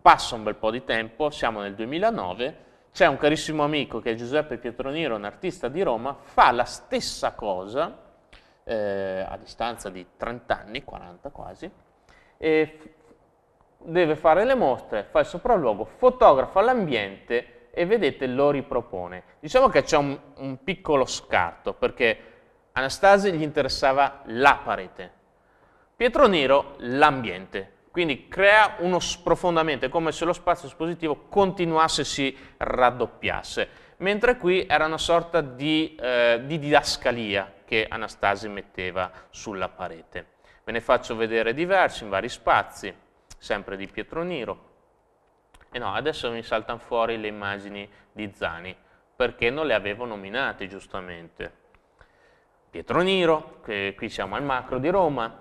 A: Passa un bel po' di tempo, siamo nel 2009, c'è un carissimo amico che è Giuseppe Pietroniro, un artista di Roma, fa la stessa cosa, eh, a distanza di 30 anni, 40 quasi, e deve fare le mostre, fa il sopralluogo, fotografa l'ambiente e vedete lo ripropone. Diciamo che c'è un, un piccolo scarto perché Anastasi gli interessava la parete, Pietro Nero l'ambiente, quindi crea uno sprofondamento, è come se lo spazio espositivo continuasse e si raddoppiasse, mentre qui era una sorta di, eh, di didascalia che Anastasi metteva sulla parete. Ve ne faccio vedere diversi in vari spazi, sempre di Pietro Nero. E eh no, adesso mi saltano fuori le immagini di Zani, perché non le avevo nominate giustamente. Pietro Niro, qui siamo al macro di Roma,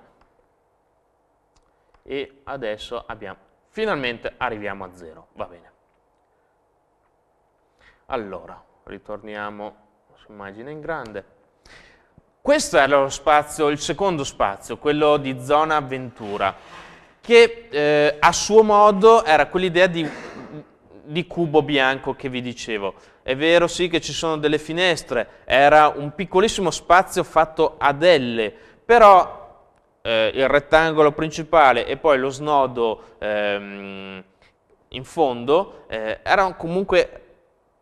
A: e adesso abbiamo, finalmente arriviamo a zero, va bene. Allora, ritorniamo su immagine in grande. Questo è lo spazio, il secondo spazio, quello di zona avventura che eh, a suo modo era quell'idea di, di cubo bianco che vi dicevo. È vero sì che ci sono delle finestre, era un piccolissimo spazio fatto ad L, però eh, il rettangolo principale e poi lo snodo ehm, in fondo eh, erano comunque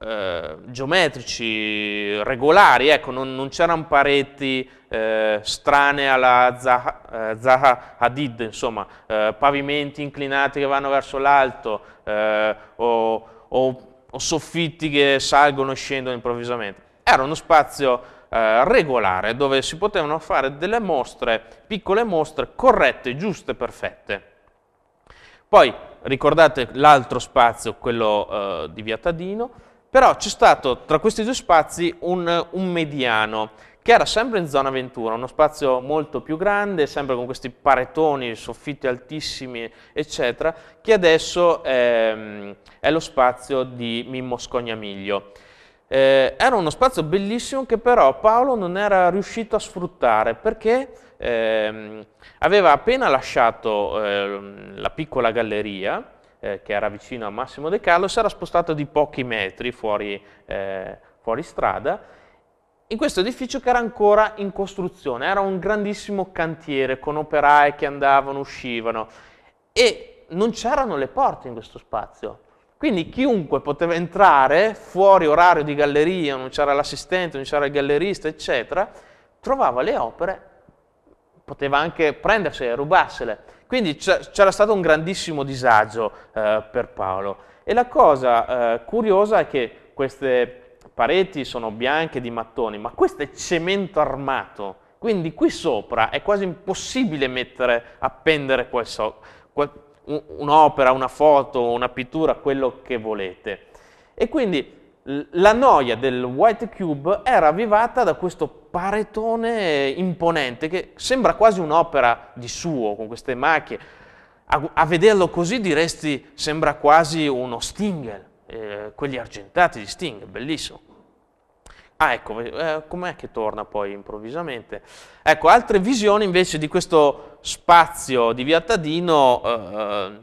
A: eh, geometrici, regolari, ecco, non, non c'erano pareti eh, strane alla Zaha, eh, Zaha Hadid, insomma, eh, pavimenti inclinati che vanno verso l'alto o, o, o, soffitti che salgono e scendono improvvisamente. Era uno spazio regolare dove si potevano fare delle mostre, piccole mostre corrette, giuste, perfette. Poi ricordate l'altro spazio, quello eh, di Via Tadino, però c'è stato tra questi due spazi un, un mediano che era sempre in zona 21, uno spazio molto più grande, sempre con questi paretoni, soffitti altissimi, eccetera, che adesso è, ehm, è lo spazio di Mimmo Scognamiglio. Eh, era uno spazio bellissimo che però Paolo non era riuscito a sfruttare perché eh, aveva appena lasciato eh, la piccola galleria, eh, che era vicino a Massimo De Carlo, si era spostato di pochi metri fuori, eh, fuori strada in questo edificio che era ancora in costruzione, era un grandissimo cantiere con operai che andavano, uscivano e non c'erano le porte in questo spazio. Quindi chiunque poteva entrare fuori orario di galleria, non c'era l'assistente, non c'era il gallerista, eccetera, trovava le opere, poteva anche prendersele, rubarsele. Quindi c'era stato un grandissimo disagio eh, per Paolo. E la cosa eh, curiosa è che queste pareti sono bianche di mattoni, ma questo è cemento armato, quindi qui sopra è quasi impossibile mettere, appendere qualso, un'opera, una foto, una pittura, quello che volete. E quindi la noia del White Cube era avvivata da questo paretone imponente che sembra quasi un'opera di suo con queste macchie. A, a vederlo così diresti sembra quasi uno Stingel, eh, quelli argentati di Stingel, bellissimo. Ah ecco, eh, com'è che torna poi improvvisamente? Ecco, altre visioni invece di questo spazio di Via Tadino, eh,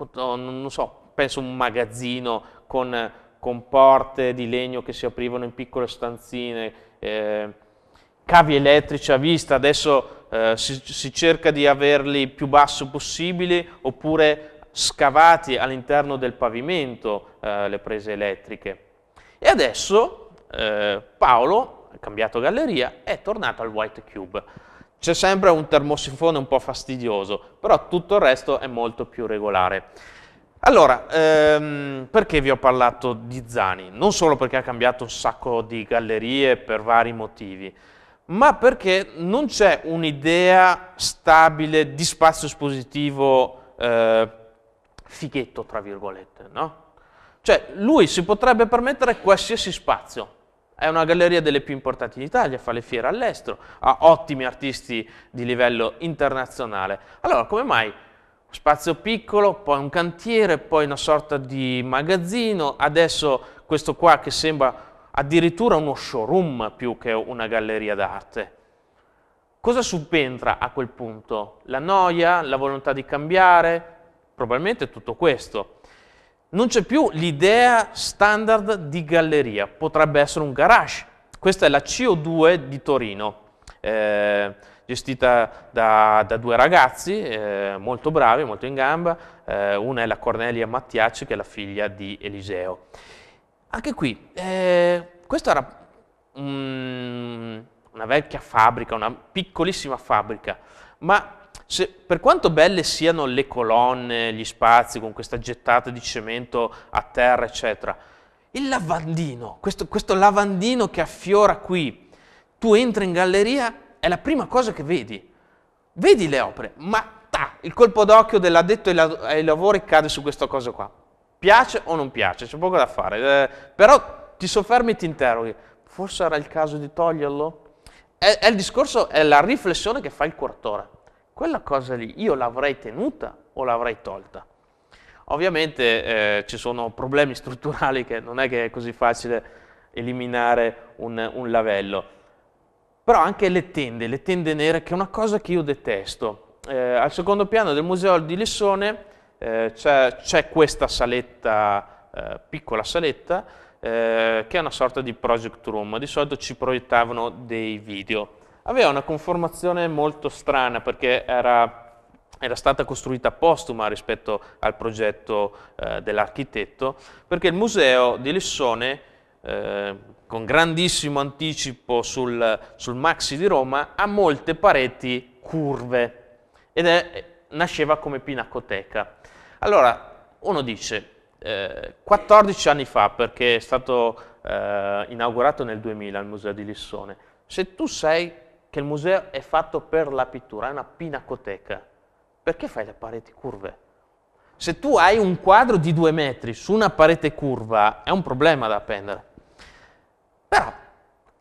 A: eh non so, penso un magazzino con con porte di legno che si aprivano in piccole stanzine, eh, cavi elettrici a vista, adesso eh, si, si, cerca di averli più basso possibile oppure scavati all'interno del pavimento eh, le prese elettriche. E adesso eh, Paolo, cambiato galleria, è tornato al White Cube. C'è sempre un termosifone un po' fastidioso, però tutto il resto è molto più regolare. Allora, ehm, perché vi ho parlato di Zani? Non solo perché ha cambiato un sacco di gallerie per vari motivi, ma perché non c'è un'idea stabile di spazio espositivo eh, fighetto, tra virgolette, no? Cioè, lui si potrebbe permettere qualsiasi spazio. È una galleria delle più importanti d'Italia, fa le fiere all'estero, ha ottimi artisti di livello internazionale. Allora, come mai spazio piccolo, poi un cantiere, poi una sorta di magazzino, adesso questo qua che sembra addirittura uno showroom più che una galleria d'arte. Cosa subentra a quel punto? La noia, la volontà di cambiare, probabilmente tutto questo. Non c'è più l'idea standard di galleria, potrebbe essere un garage. Questa è la CO2 di Torino. Eh, gestita da, da due ragazzi eh, molto bravi, molto in gamba, eh, una è la Cornelia Mattiacci che è la figlia di Eliseo. Anche qui, eh, questa era um, una vecchia fabbrica, una piccolissima fabbrica, ma se, per quanto belle siano le colonne, gli spazi con questa gettata di cemento a terra, eccetera, il lavandino, questo, questo lavandino che affiora qui, tu entri in galleria è la prima cosa che vedi. Vedi le opere, ma ta, il colpo d'occhio dell'addetto ai lavori cade su questa cosa qua. Piace o non piace, c'è poco da fare. Eh, però ti soffermi e ti interroghi. Forse era il caso di toglierlo? È, è il discorso, è la riflessione che fa il curatore. Quella cosa lì io l'avrei tenuta o l'avrei tolta? Ovviamente eh, ci sono problemi (laughs) strutturali che non è che è così facile eliminare un, un lavello però anche le tende, le tende nere, che è una cosa che io detesto. Eh, al secondo piano del museo di Lissone eh, c'è questa saletta, eh, piccola saletta, eh, che è una sorta di project room. Di solito ci proiettavano dei video. Aveva una conformazione molto strana perché era era stata costruita postuma rispetto al progetto eh, dell'architetto, perché il museo di Lissone eh, con grandissimo anticipo sul, sul, maxi di Roma, ha molte pareti curve ed è, nasceva come pinacoteca. Allora, uno dice, eh, 14 anni fa, perché è stato eh, inaugurato nel 2000 il museo di Lissone, se tu sai che il museo è fatto per la pittura, è una pinacoteca, perché fai le pareti curve? Se tu hai un quadro di due metri su una parete curva, è un problema da appendere. Però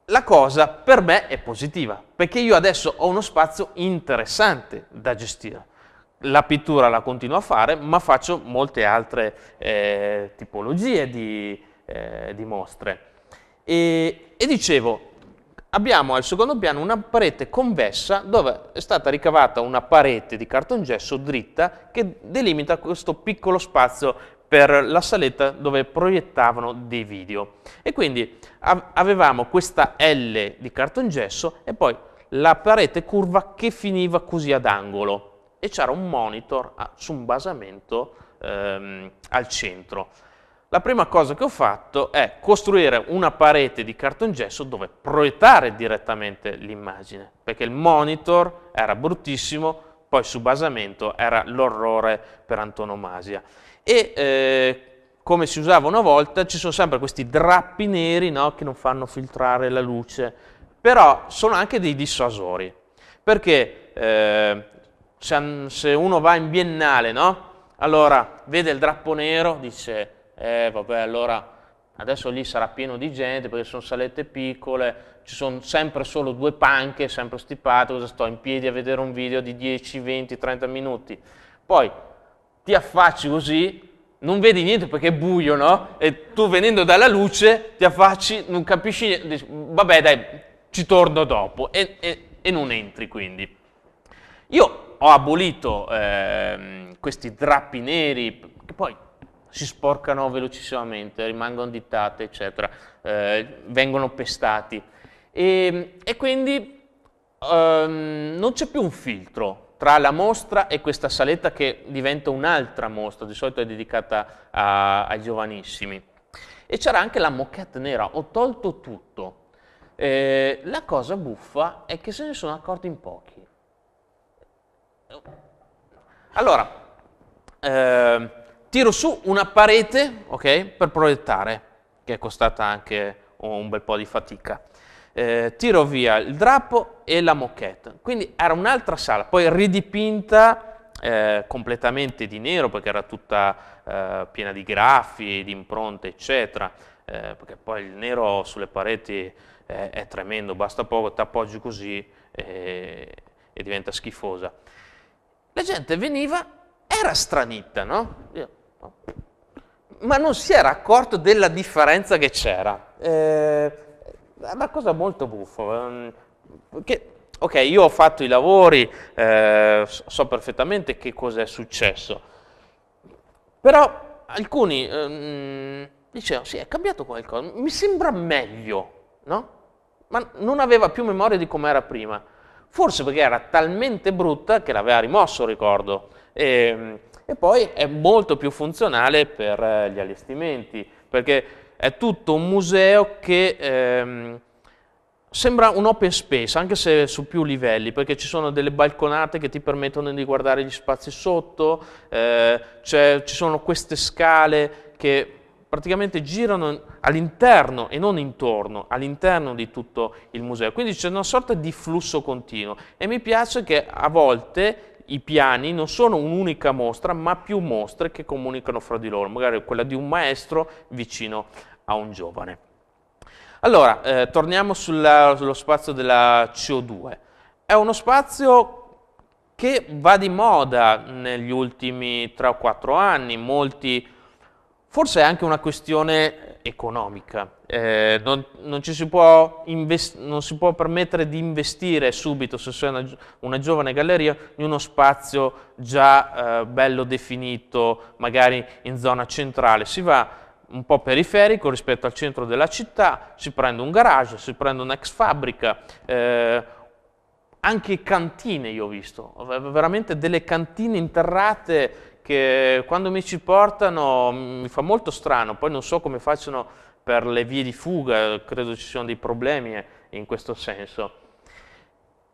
A: la cosa per me è positiva, perché io adesso ho uno spazio interessante da gestire. La pittura la continuo a fare, ma faccio molte altre eh, tipologie di, eh, di mostre. E, e dicevo, abbiamo al secondo piano una parete convessa dove è stata ricavata una parete di cartongesso dritta che delimita questo piccolo spazio per la saletta dove proiettavano dei video. E quindi avevamo questa L di cartongesso e poi la parete curva che finiva così ad angolo e c'era un monitor ah, su un basamento ehm, al centro. La prima cosa che ho fatto è costruire una parete di cartongesso dove proiettare direttamente l'immagine, perché il monitor era bruttissimo, poi su basamento era l'orrore per antonomasia e eh, come si usava una volta ci sono sempre questi drappi neri no, che non fanno filtrare la luce, però sono anche dei dissuasori, perché eh, se uno va in biennale, no, allora vede il drappo nero, dice eh vabbè allora adesso lì sarà pieno di gente perché sono salette piccole, ci sono sempre solo due panche, sempre stipate, cosa sto in piedi a vedere un video di 10, 20, 30 minuti. Poi ti affacci così, non vedi niente perché è buio, no? E tu venendo dalla luce ti affacci, non capisci niente, dici, vabbè dai, ci torno dopo e, e, e non entri quindi. Io ho abolito eh, questi drappi neri, che poi si sporcano velocissimamente, rimangono dittate, eccetera, eh, vengono pestati. E, ehm, e quindi ehm, non c'è più un filtro tra la mostra e questa saletta che diventa un'altra mostra, di solito è dedicata a, ai giovanissimi. E c'era anche la moquette nera, ho tolto tutto. Eh, la cosa buffa è che se ne sono accorti in pochi. Allora, eh, tiro su una parete, ok, per proiettare, che è costata anche un bel po' di fatica eh, tiro via il drappo e la moquette. Quindi era un'altra sala, poi ridipinta eh, completamente di nero perché era tutta eh, piena di graffi, di impronte, eccetera. Eh, perché poi il nero sulle pareti eh, è tremendo, basta poco, ti appoggi così e, eh, e diventa schifosa. La gente veniva, era stranita, no? Oh. Ma non si era accorto della differenza che c'era. Eh, una cosa molto buffa. Perché, ehm, ok, io ho fatto i lavori, eh, so perfettamente che cosa è successo, però alcuni eh, dicevano, sì, è cambiato qualcosa, mi sembra meglio, no? Ma non aveva più memoria di com'era prima, forse perché era talmente brutta che l'aveva rimosso, ricordo. E, ehm, e poi è molto più funzionale per eh, gli allestimenti, perché è tutto un museo che ehm, sembra un open space, anche se su più livelli, perché ci sono delle balconate che ti permettono di guardare gli spazi sotto, eh, ci sono queste scale che praticamente girano all'interno e non intorno, all'interno di tutto il museo. Quindi c'è una sorta di flusso continuo e mi piace che a volte i piani non sono un'unica mostra, ma più mostre che comunicano fra di loro, magari quella di un maestro vicino a un giovane. Allora, eh, torniamo sulla, sullo spazio della CO2. È uno spazio che va di moda negli ultimi 3 o 4 anni, molti, forse è anche una questione economica eh, non, non, ci si può, non si può permettere di investire subito, se sei una, una giovane galleria, in uno spazio già eh, bello definito, magari in zona centrale. Si va un po' periferico rispetto al centro della città, si prende un garage, si prende un'ex fabbrica, eh, anche cantine io ho visto, veramente delle cantine interrate che quando mi ci portano mm, mi fa molto strano, poi non so come facciano per le vie di fuga, credo ci siano dei problemi eh, in questo senso.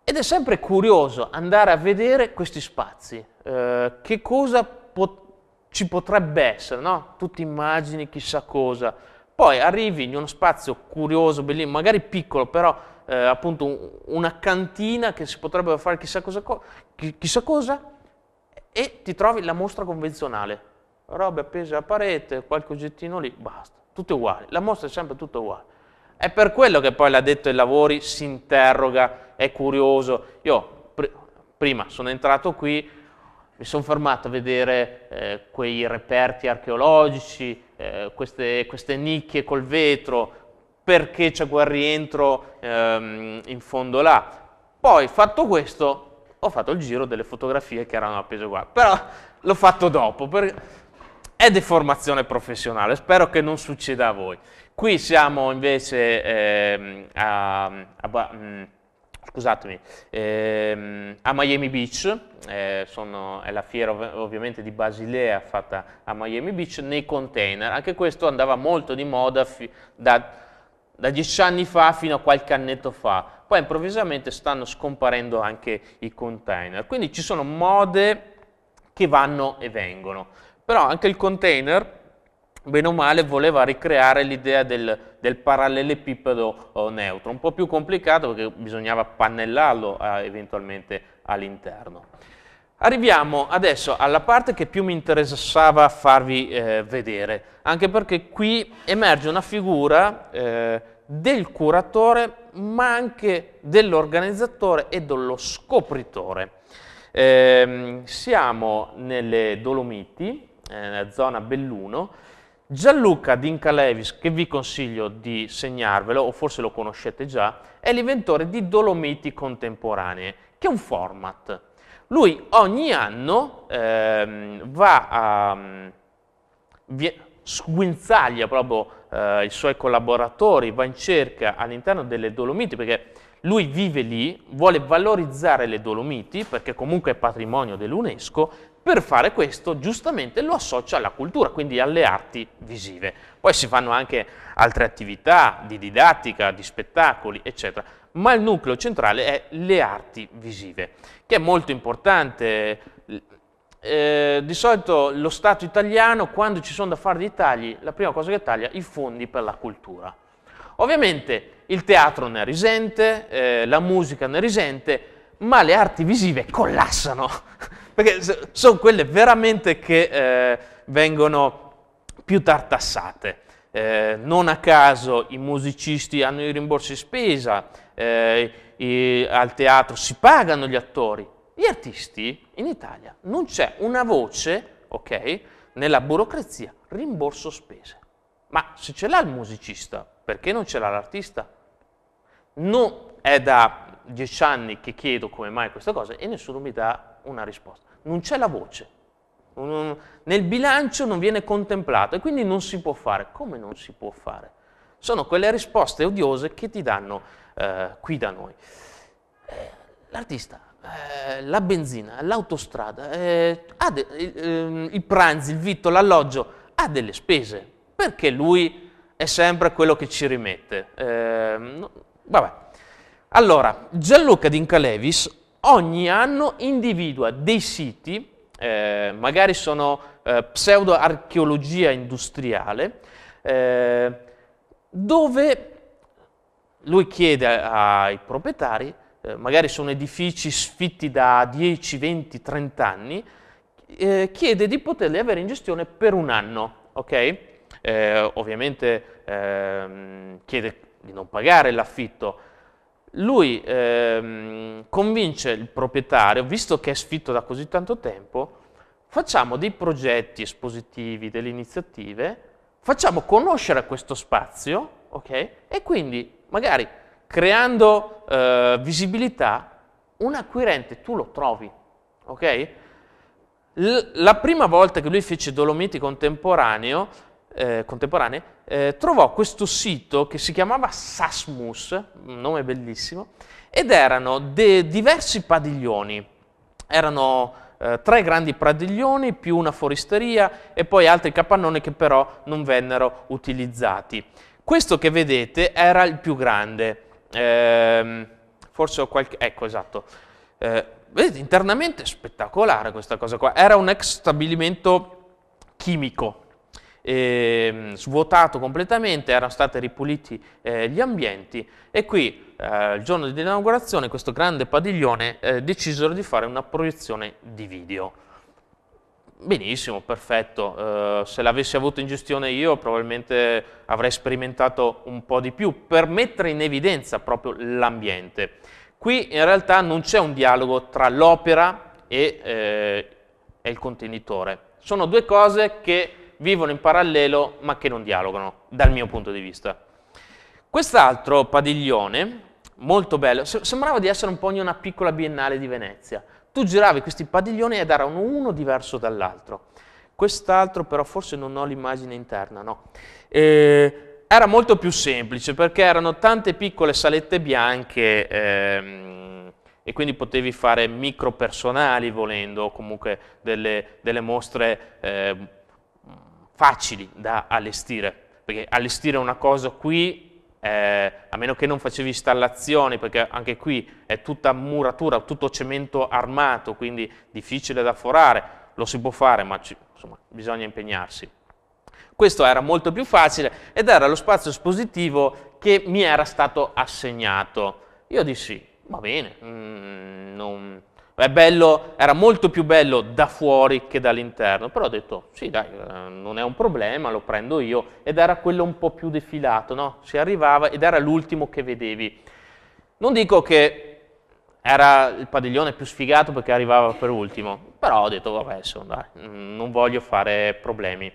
A: Ed è sempre curioso andare a vedere questi spazi, eh, che cosa pot ci potrebbe essere, no? Tu immagini chissà cosa, poi arrivi in uno spazio curioso, bellissimo, magari piccolo, però eh, appunto una cantina che si potrebbe fare chissà cosa, co chissà cosa, e ti trovi la mostra convenzionale, robe appese alla parete, qualche oggettino lì, basta tutto uguali, la mostra è sempre tutta uguale. È per quello che poi l'ha detto ai lavori si interroga, è curioso. Io pr prima sono entrato qui, mi sono fermato a vedere eh, quei reperti archeologici, eh, queste, queste, nicchie col vetro, perché c'è quel rientro ehm, in fondo là. Poi fatto questo ho fatto il giro delle fotografie che erano appese qua, però l'ho fatto dopo. Per è deformazione professionale, spero che non succeda a voi. Qui siamo invece ehm, a, a, mm, scusatemi, ehm, a Miami Beach, eh, sono, è la fiera ov ovviamente di Basilea fatta a Miami Beach, nei container. Anche questo andava molto di moda da, da dieci anni fa fino a qualche annetto fa. Poi improvvisamente stanno scomparendo anche i container. Quindi ci sono mode che vanno e vengono. Però anche il container, bene o male, voleva ricreare l'idea del, del parallelepipedo eh, neutro, un po' più complicato perché bisognava pannellarlo eh, eventualmente all'interno. Arriviamo adesso alla parte che più mi interessava farvi eh, vedere, anche perché qui emerge una figura eh, del curatore, ma anche dell'organizzatore e dello scopritore. Eh, siamo nelle Dolomiti, eh, nella zona Belluno. Gianluca Dincalevis, che vi consiglio di segnarvelo, o forse lo conoscete già, è l'inventore di Dolomiti Contemporanee, che è un format. Lui ogni anno ehm, va a... Mm, Via, sguinzaglia proprio eh, i suoi collaboratori, va in cerca all'interno delle Dolomiti, perché lui vive lì, vuole valorizzare le Dolomiti, perché comunque è patrimonio dell'UNESCO, per fare questo, giustamente lo associa alla cultura, quindi alle arti visive. Poi si fanno anche altre attività di didattica, di spettacoli, eccetera. Ma il nucleo centrale è le arti visive, che è molto importante. Eh, di solito lo Stato italiano, quando ci sono da fare dei tagli, la prima cosa che taglia è i fondi per la cultura. Ovviamente il teatro ne risente, eh, la musica ne risente, ma le arti visive collassano perché sono quelle veramente che eh, vengono più tartassate. Eh, non a caso i musicisti hanno i rimborsi spesa, eh, i, al teatro si pagano gli attori. Gli artisti in Italia non c'è una voce, ok, nella burocrazia, rimborso spese. Ma se ce l'ha il musicista, perché non ce l'ha l'artista? Non è da dieci anni che chiedo come mai questa cosa e nessuno mi dà una risposta, non c'è la voce, nel bilancio non viene contemplato e quindi non si può fare. Come non si può fare? Sono quelle risposte odiose che ti danno eh, qui da noi. Eh, l'artista, eh, la benzina, l'autostrada, eh, de- i ehm, pranzi, il vitto, l'alloggio, ha delle spese perché lui è sempre quello che ci rimette. Ehm, no, vabbè. Allora, Gianluca D'Incalevis ogni anno individua dei siti, eh, magari sono eh, pseudo-archeologia industriale, eh, dove lui chiede ai proprietari, eh, magari sono edifici sfitti da 10, 20, 30 anni, eh, chiede di poterli avere in gestione per un anno, ok? Eh, ovviamente ehm, chiede di non pagare l'affitto, lui ehm, convince il proprietario, visto che è sfitto da così tanto tempo, facciamo dei progetti espositivi, delle iniziative, facciamo conoscere questo spazio, ok? E quindi magari creando eh, visibilità, un acquirente tu lo trovi, ok? L la prima volta che lui fece Dolomiti contemporaneo, eh, contemporanee, eh, trovò questo sito che si chiamava Sasmus, un nome bellissimo, ed erano diversi padiglioni. Erano eh, tre grandi padiglioni più una foristeria e poi altri capannoni che però non vennero utilizzati. Questo che vedete era il più grande. Eh, forse ho qualche... ecco esatto. Eh, vedete, internamente spettacolare questa cosa qua. Era un ex stabilimento chimico, eh, svuotato completamente, erano stati ripuliti eh, gli ambienti e qui eh, il giorno dell'inaugurazione questo grande padiglione eh, decisero di fare una proiezione di video. Benissimo, perfetto, eh, se l'avessi avuto in gestione io probabilmente avrei sperimentato un po' di più per mettere in evidenza proprio l'ambiente. Qui in realtà non c'è un dialogo tra l'opera e, eh, e il contenitore, sono due cose che vivono in parallelo ma che non dialogano, dal mio punto di vista. Quest'altro padiglione, molto bello, sembrava di essere un po' in una piccola biennale di Venezia. Tu giravi questi padiglioni ed erano uno diverso dall'altro. Quest'altro però forse non ho l'immagine interna, no. Eh, era molto più semplice perché erano tante piccole salette bianche ehm, e quindi potevi fare micro personali volendo o comunque delle, delle mostre eh, facili da allestire, perché allestire una cosa qui eh, a meno che non facevi installazioni, perché anche qui è tutta muratura, tutto cemento armato, quindi difficile da forare, lo si può fare, ma ci, insomma, bisogna impegnarsi. Questo era molto più facile ed era lo spazio espositivo che mi era stato assegnato. Io dissi, va bene, mm, non, Bello, era molto più bello da fuori che dall'interno, però ho detto sì dai, eh, non è un problema, lo prendo io, ed era quello un po' più defilato, no? si arrivava ed era l'ultimo che vedevi. Non dico che era il padiglione più sfigato perché arrivava per ultimo, però ho detto vabbè, insomma, dai, non voglio fare problemi.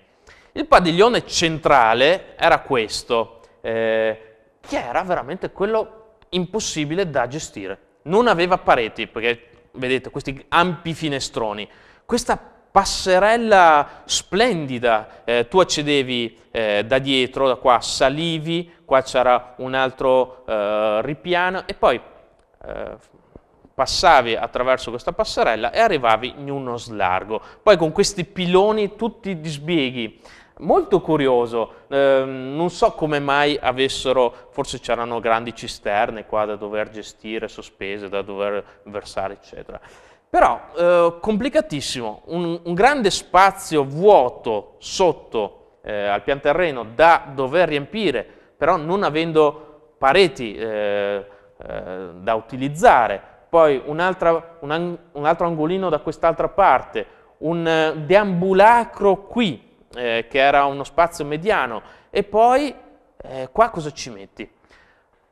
A: Il padiglione centrale era questo, eh, che era veramente quello impossibile da gestire. Non aveva pareti, perché vedete, questi ampi finestroni, questa passerella splendida, eh, tu accedevi eh, da dietro, da qua salivi, qua c'era un altro eh, ripiano e poi eh, passavi attraverso questa passerella e arrivavi in uno slargo. Poi con questi piloni tutti di sbieghi, molto curioso, eh, non so come mai avessero, forse c'erano grandi cisterne qua da dover gestire, sospese, da dover versare, eccetera. Però eh, complicatissimo, un, un, grande spazio vuoto sotto eh, al pian terreno da dover riempire, però non avendo pareti eh, eh, da utilizzare, poi un, un, un altro angolino da quest'altra parte, un eh, deambulacro qui, eh, che era uno spazio mediano, e poi eh, qua cosa ci metti?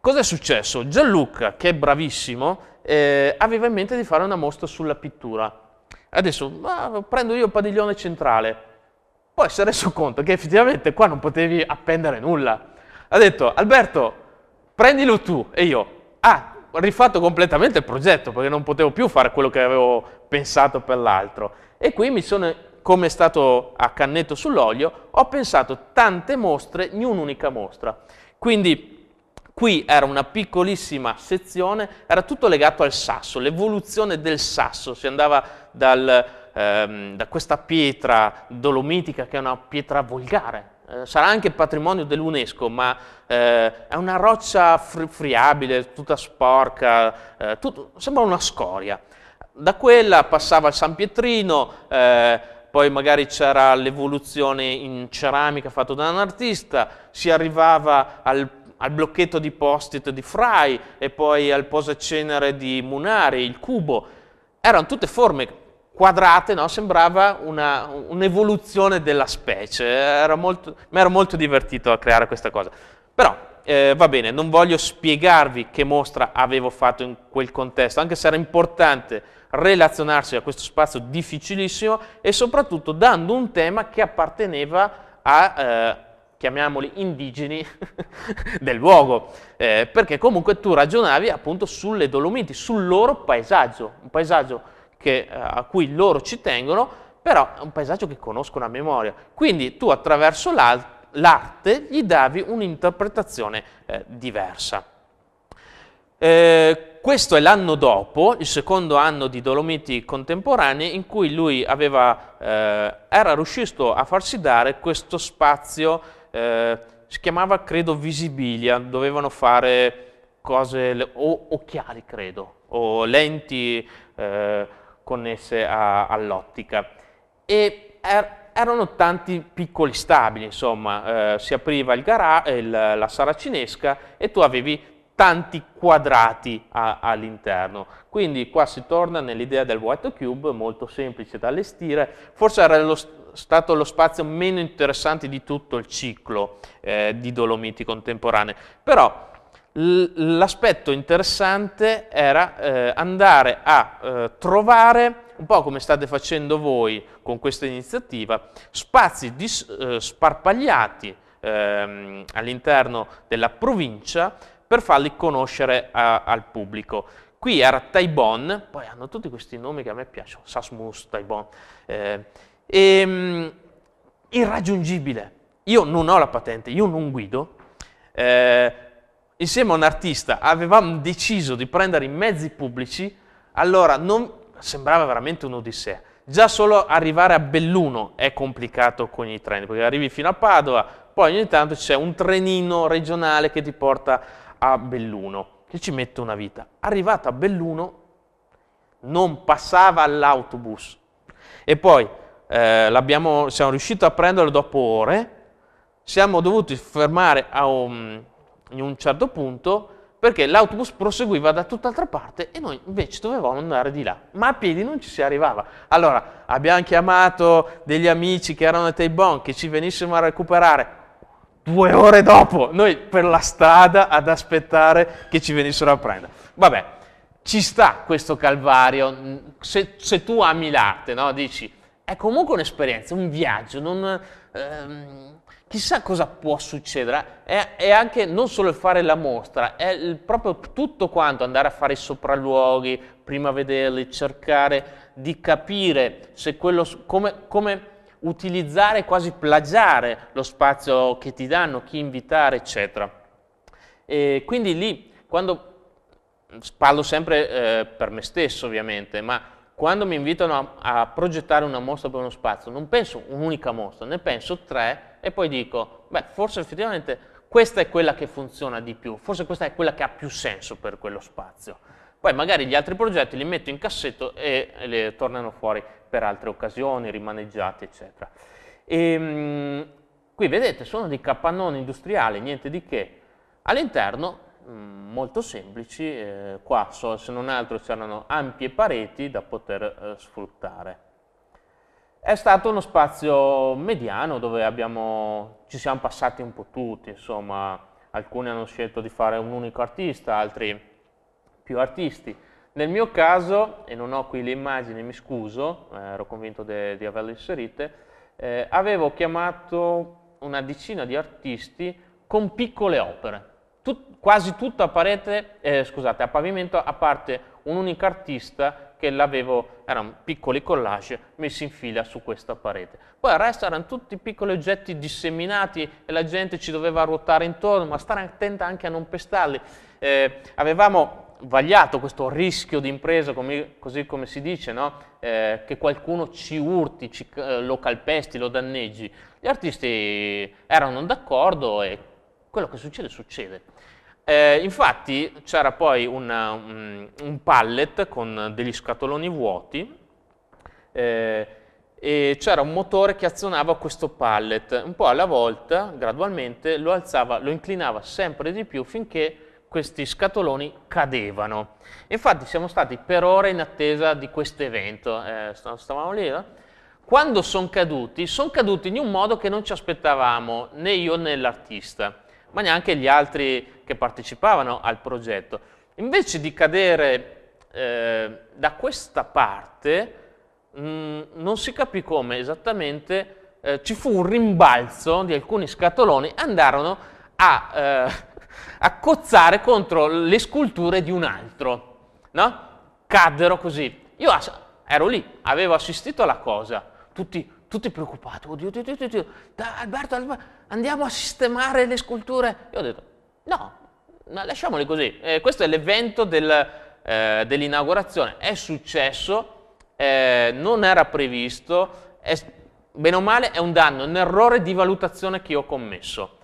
A: Cosa è successo? Gianluca, che è bravissimo, eh, aveva in mente di fare una mostra sulla pittura. Adesso ma, prendo io il padiglione centrale. Poi si è reso conto che effettivamente qua non potevi appendere nulla. Ha detto, Alberto, prendilo tu. E io, ah, ho rifatto completamente il progetto perché non potevo più fare quello che avevo pensato per l'altro. E qui mi sono come è stato a cannetto sull'olio, ho pensato tante mostre in un'unica mostra. Quindi qui era una piccolissima sezione, era tutto legato al sasso, l'evoluzione del sasso, si andava dal, ehm, da questa pietra dolomitica che è una pietra volgare, eh, sarà anche patrimonio dell'UNESCO, ma eh, è una roccia fri- friabile, tutta sporca, eh, tutto, sembra una scoria. Da quella passava al San Pietrino, eh, poi magari c'era l'evoluzione in ceramica fatta da un artista, si arrivava al, al blocchetto di post-it di Fry e poi al posacenere di Munari, il cubo. Erano tutte forme quadrate, no? sembrava un'evoluzione un della specie, era molto, mi ero molto divertito a creare questa cosa. Però eh, va bene, non voglio spiegarvi che mostra avevo fatto in quel contesto, anche se era importante relazionarsi a questo spazio difficilissimo e soprattutto dando un tema che apparteneva a, eh, chiamiamoli, indigeni (laughs) del luogo, eh, perché comunque tu ragionavi appunto sulle Dolomiti, sul loro paesaggio, un paesaggio che, eh, a cui loro ci tengono, però è un paesaggio che conoscono a memoria. Quindi tu attraverso l'arte gli davi un'interpretazione eh, diversa. Eh, questo è l'anno dopo, il secondo anno di Dolomiti contemporanei, in cui lui aveva, eh, era riuscito a farsi dare questo spazio, eh, si chiamava credo Visibilia, dovevano fare cose, o occhiali credo, o lenti eh, connesse all'ottica. E er, erano tanti piccoli stabili, insomma, eh, si apriva il gara, il, la sala cinesca e tu avevi tanti quadrati all'interno. Quindi qua si torna nell'idea del white cube, molto semplice da allestire, forse era lo stato lo spazio meno interessante di tutto il ciclo eh, di Dolomiti contemporanee, però l'aspetto interessante era eh, andare a eh, trovare un po' come state facendo voi con questa iniziativa, spazi dis, eh, sparpagliati ehm, all'interno della provincia per farli conoscere a, eh, al pubblico. Qui era Taibon, poi hanno tutti questi nomi che a me piacciono, Sasmus, Taibon, eh, e, ehm, irraggiungibile. Io non ho la patente, io non guido. Eh, insieme a un artista avevamo deciso di prendere i mezzi pubblici, allora non, sembrava veramente un'odissea. Già solo arrivare a Belluno è complicato con i treni, perché arrivi fino a Padova, poi ogni tanto c'è un trenino regionale che ti porta a Belluno, che ci mette una vita. Arrivata a Belluno non passava all'autobus. E poi eh, siamo riusciti a prenderlo dopo ore, siamo dovuti fermare a un, in un certo punto perché l'autobus proseguiva da tutt'altra parte e noi invece dovevamo andare di là, ma a piedi non ci si arrivava. Allora abbiamo chiamato degli amici che erano a Taibon che ci venissero a recuperare, due ore dopo, noi per la strada ad aspettare che ci venissero a prendere. Vabbè, ci sta questo calvario, se, se tu ami l'arte, no? dici, è comunque un'esperienza, un viaggio, non, ehm, chissà cosa può succedere, è, è, anche non solo il fare la mostra, è il, proprio tutto quanto, andare a fare i sopralluoghi, prima vederli, cercare di capire se quello, come, come utilizzare, quasi plagiare lo spazio che ti danno, chi invitare, eccetera. E quindi lì, quando parlo sempre eh, per me stesso ovviamente, ma quando mi invitano a, a, progettare una mostra per uno spazio, non penso un'unica mostra, ne penso tre e poi dico, beh, forse effettivamente questa è quella che funziona di più, forse questa è quella che ha più senso per quello spazio. Poi magari gli altri progetti li metto in cassetto e, e tornano fuori per altre occasioni, rimaneggiate, eccetera. E, ehm, mh, qui vedete, sono dei capannoni industriali, niente di che. All'interno, mm, molto semplici, eh, qua so, se non altro c'erano ampie pareti da poter eh, sfruttare. È stato uno spazio mediano dove abbiamo, ci siamo passati un po' tutti, insomma, alcuni hanno scelto di fare un unico artista, altri più artisti. Nel mio caso, e non ho qui le immagini, mi scuso, eh, ero convinto di averle inserite, eh, avevo chiamato una decina di artisti con piccole opere, Tut, quasi tutto a, parete, eh, scusate, a pavimento, a parte un'unica artista che l'avevo, erano piccoli collage messi in fila su questa parete. Poi il resto erano tutti piccoli oggetti disseminati e la gente ci doveva ruotare intorno, ma stare attenta anche a non pestarli. Eh, avevamo vagliato questo rischio di impresa, come, così come si dice, no? eh, che qualcuno ci urti, ci, eh, lo calpesti, lo danneggi. Gli artisti erano d'accordo e quello che succede succede. Eh, infatti c'era poi una, un, mm, un, pallet con degli scatoloni vuoti eh, e c'era un motore che azionava questo pallet, un po' alla volta, gradualmente, lo alzava, lo inclinava sempre di più finché questi scatoloni cadevano. Infatti siamo stati per ore in attesa di questo evento, eh, stavamo lì, no? Eh? quando sono caduti, sono caduti in un modo che non ci aspettavamo, né io né l'artista, ma neanche gli altri che partecipavano al progetto. Invece di cadere eh, da questa parte, mh, mm, non si capì come esattamente, eh, ci fu un rimbalzo di alcuni scatoloni, andarono a eh, a cozzare contro le sculture di un altro, no? Caddero così. Io ero lì, avevo assistito alla cosa, tutti, tutti preoccupati, oddio, oddio, oddio, oddio. Alberto, Alberto, andiamo a sistemare le sculture. Io ho detto, no, lasciamoli così. Eh, questo è l'evento del, eh, dell'inaugurazione, è successo, eh, non era previsto, è, bene o male è un danno, un errore di valutazione che ho commesso.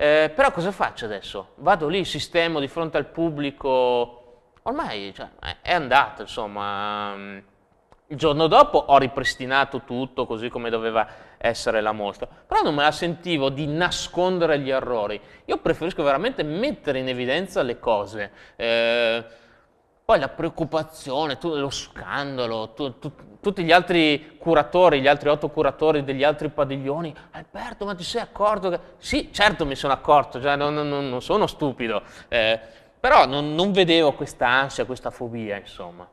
A: Eh, però cosa faccio adesso? Vado lì, sistemo di fronte al pubblico, ormai cioè, è andato, insomma. Mm. Il giorno dopo ho ripristinato tutto così come doveva essere la mostra, però non me la sentivo di nascondere gli errori. Io preferisco veramente mettere in evidenza le cose. Eh, poi la preoccupazione, lo scandalo, tu, tu, tutti gli altri curatori, gli altri otto curatori degli altri padiglioni, Alberto ma ti sei accorto che... Sì, certo mi sono accorto, cioè, non, non, non, sono stupido, eh, però non, non vedevo questa ansia, questa fobia, insomma.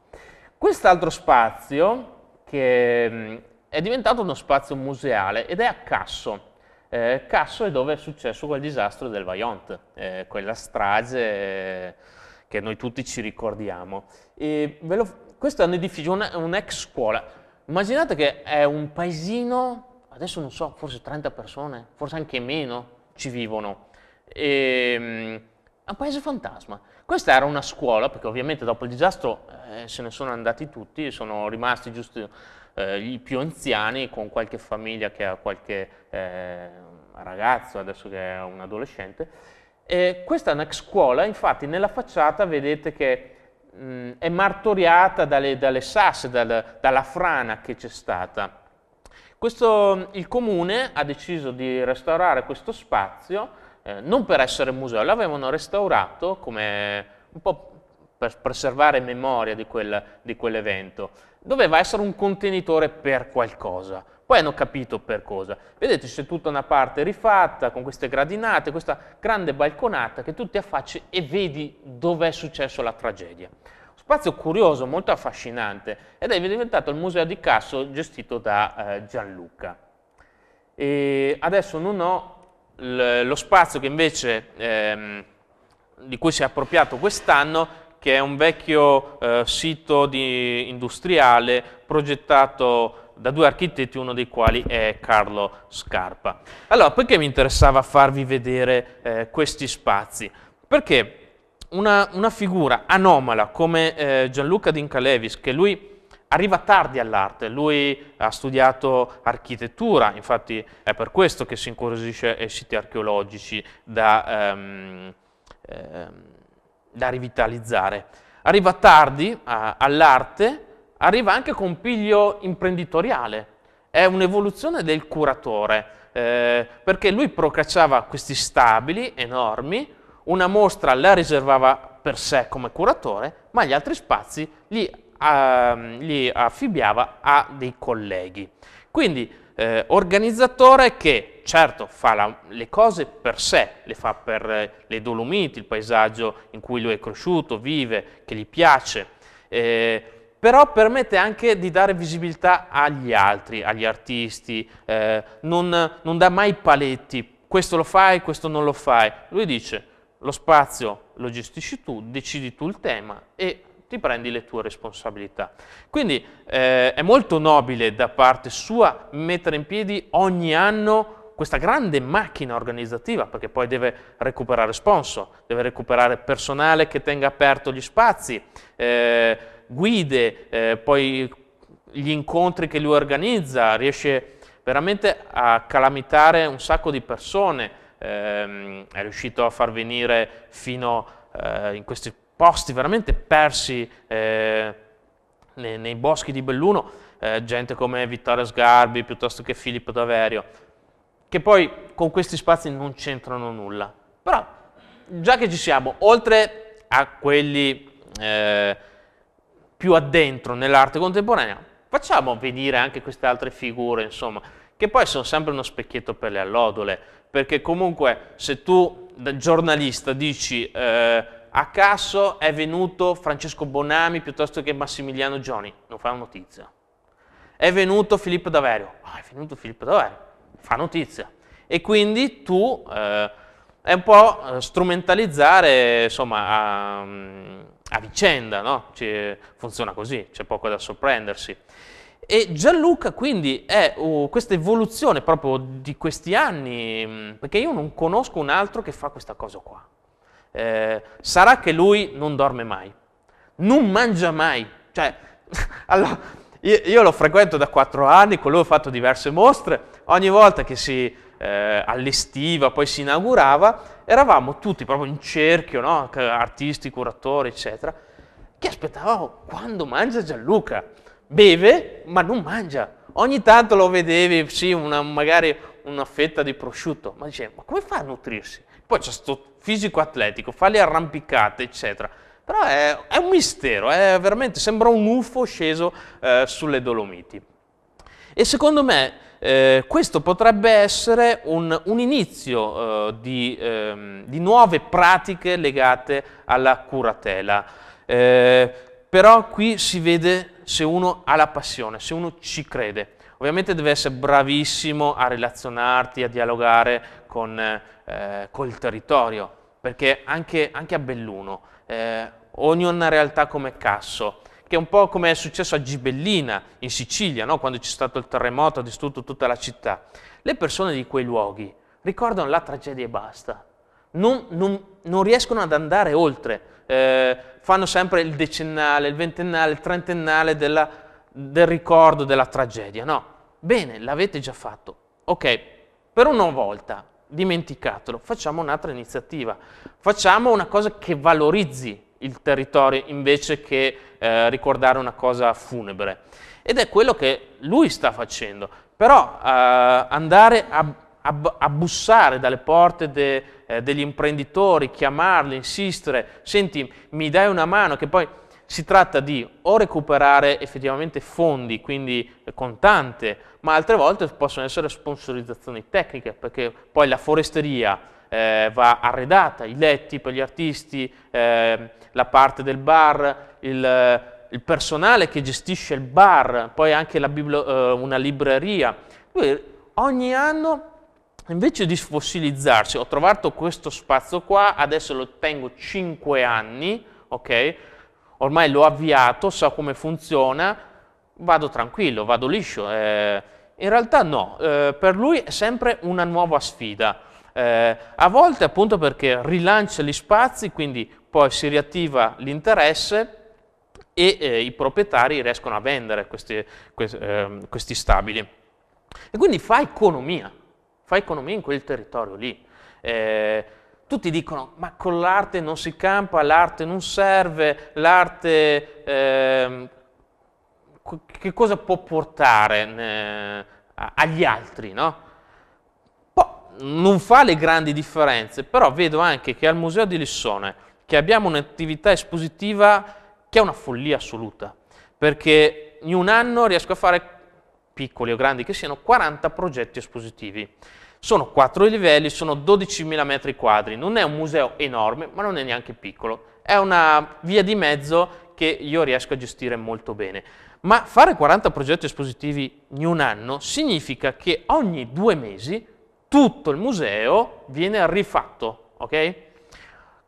A: Quest'altro spazio, che mm, è diventato uno spazio museale, ed è a Casso. Eh, Casso è dove è successo quel disastro del Vaillant, eh, quella strage che noi tutti ci ricordiamo. Lo, questo è un edificio, un'ex scuola. Immaginate che è un paesino, adesso non so, forse 30 persone, forse anche meno ci vivono. E, ehm, è un paese fantasma. Questa era una scuola, perché ovviamente dopo il disastro eh, se ne sono andati tutti, sono rimasti giusto eh, i più anziani con qualche famiglia che ha qualche eh, ragazzo, adesso che è un adolescente, eh, questa è una scuola, infatti nella facciata vedete che mh, mm, è martoriata dalle, dalle sasse, dal, dalla frana che c'è stata. Questo, il comune ha deciso di restaurare questo spazio, eh, non per essere museo, l'avevano restaurato come un po' per preservare memoria di, quel, di quell'evento. Doveva essere un contenitore per qualcosa. Poi hanno capito per cosa. Vedete, c'è tutta una parte rifatta con queste gradinate, questa grande balconata che tu ti affacci e vedi dov'è successo la tragedia. Spazio curioso, molto affascinante ed è diventato il museo di Casso gestito da eh, Gianluca. E adesso non ho lo spazio che invece ehm, di cui si è appropriato quest'anno che è un vecchio eh, sito di, industriale progettato da due architetti, uno dei quali è Carlo Scarpa. Allora, perché mi interessava farvi vedere eh, questi spazi? Perché una, una figura anomala come eh, Gianluca D'Incalevis, che lui arriva tardi all'arte, lui ha studiato architettura, infatti è per questo che si incuriosisce ai siti archeologici da, ehm, ehm, da rivitalizzare. Arriva tardi all'arte, arriva anche con piglio imprenditoriale, è un'evoluzione del curatore, eh, perché lui procacciava questi stabili enormi, una mostra la riservava per sé come curatore, ma gli altri spazi li, uh, li affibbiava a dei colleghi. Quindi eh, organizzatore che certo fa la, le cose per sé, le fa per eh, le Dolomiti, il paesaggio in cui lui è cresciuto, vive, che gli piace, eh, però permette anche di dare visibilità agli altri, agli artisti, eh, non, non dà mai paletti, questo lo fai, questo non lo fai. Lui dice, lo spazio lo gestisci tu, decidi tu il tema e ti prendi le tue responsabilità. Quindi eh, è molto nobile da parte sua mettere in piedi ogni anno questa grande macchina organizzativa, perché poi deve recuperare sponsor, deve recuperare personale che tenga aperto gli spazi, eh, guide, eh, poi gli incontri che lui organizza, riesce veramente a calamitare un sacco di persone, eh, è riuscito a far venire fino eh, in questi posti veramente persi eh, nei, nei, boschi di Belluno, eh, gente come Vittorio Sgarbi piuttosto che Filippo Daverio, che poi con questi spazi non c'entrano nulla. Però già che ci siamo, oltre a quelli eh, più addentro nell'arte contemporanea, facciamo vedere anche queste altre figure, insomma, che poi sono sempre uno specchietto per le allodole, perché comunque se tu da giornalista dici eh, a caso è venuto Francesco Bonami piuttosto che Massimiliano Gioni, non fa notizia. È venuto Filippo Daverio, oh, è venuto Filippo Daverio, fa notizia. E quindi tu eh, è un po' eh, strumentalizzare, insomma, a, mm, a vicenda, no? funziona così, c'è poco da sorprendersi. E Gianluca quindi è uh, questa evoluzione proprio di questi anni, mm, perché io non conosco un altro che fa questa cosa qua. Eh, sarà che lui non dorme mai, non mangia mai, cioè, (laughs) allora, io, io, lo frequento da quattro anni, con lui ho fatto diverse mostre, ogni volta che si eh, allestiva, poi si inaugurava, eravamo tutti proprio in cerchio, no? artisti, curatori, eccetera, che aspettavamo quando mangia Gianluca. Beve, ma non mangia. Ogni tanto lo vedevi, sì, una, magari una fetta di prosciutto, ma dicevi, ma come fa a nutrirsi? Poi c'è questo fisico atletico, fa le arrampicate, eccetera. Però è, è un mistero, è veramente, sembra un UFO sceso eh, sulle Dolomiti. E secondo me eh, questo potrebbe essere un, un inizio eh, di, eh, di, nuove pratiche legate alla curatela. Eh, però qui si vede se uno ha la passione, se uno ci crede. Ovviamente deve essere bravissimo a relazionarti, a dialogare con, eh, col territorio, perché anche, anche a Belluno, eh, ogni una realtà come Casso, che è un po' come è successo a Gibellina, in Sicilia, no? quando c'è stato il terremoto, ha distrutto tutta la città. Le persone di quei luoghi ricordano la tragedia e basta. Non, non, non riescono ad andare oltre. Eh, fanno sempre il decennale, il ventennale, il trentennale della, del ricordo della tragedia. No, bene, l'avete già fatto. Ok, per una volta dimenticatelo, facciamo un'altra iniziativa, facciamo una cosa che valorizzi il territorio invece che eh, ricordare una cosa funebre. Ed è quello che lui sta facendo. Però eh, andare a, a, a, bussare dalle porte de, eh, degli imprenditori, chiamarli, insistere, senti, mi dai una mano, che poi si tratta di o recuperare effettivamente fondi, quindi contante, ma altre volte possono essere sponsorizzazioni tecniche, perché poi la foresteria eh, va arredata, i letti per gli artisti, eh, la parte del bar, il, il, personale che gestisce il bar, poi anche eh, una libreria. Lui ogni anno invece di fossilizzarsi, ho trovato questo spazio qua, adesso lo tengo 5 anni, ok? Ormai l'ho avviato, so come funziona, vado tranquillo, vado liscio. Eh, in realtà no, eh, per lui è sempre una nuova sfida eh, a volte appunto perché rilancia gli spazi, quindi poi si riattiva l'interesse e eh, i proprietari riescono a vendere questi, questi, eh, questi stabili. E quindi fa economia, fa economia in quel territorio lì. Eh, tutti dicono, ma con l'arte non si campa, l'arte non serve, l'arte eh, che cosa può portare ne, eh, agli altri, no? non fa le grandi differenze, però vedo anche che al Museo di Lissone, che abbiamo un'attività espositiva che è una follia assoluta, perché in un anno riesco a fare, piccoli o grandi che siano, 40 progetti espositivi. Sono quattro livelli, sono 12.000 metri quadri, non è un museo enorme, ma non è neanche piccolo. È una via di mezzo che io riesco a gestire molto bene. Ma fare 40 progetti espositivi in un anno significa che ogni due mesi tutto il museo viene rifatto, ok?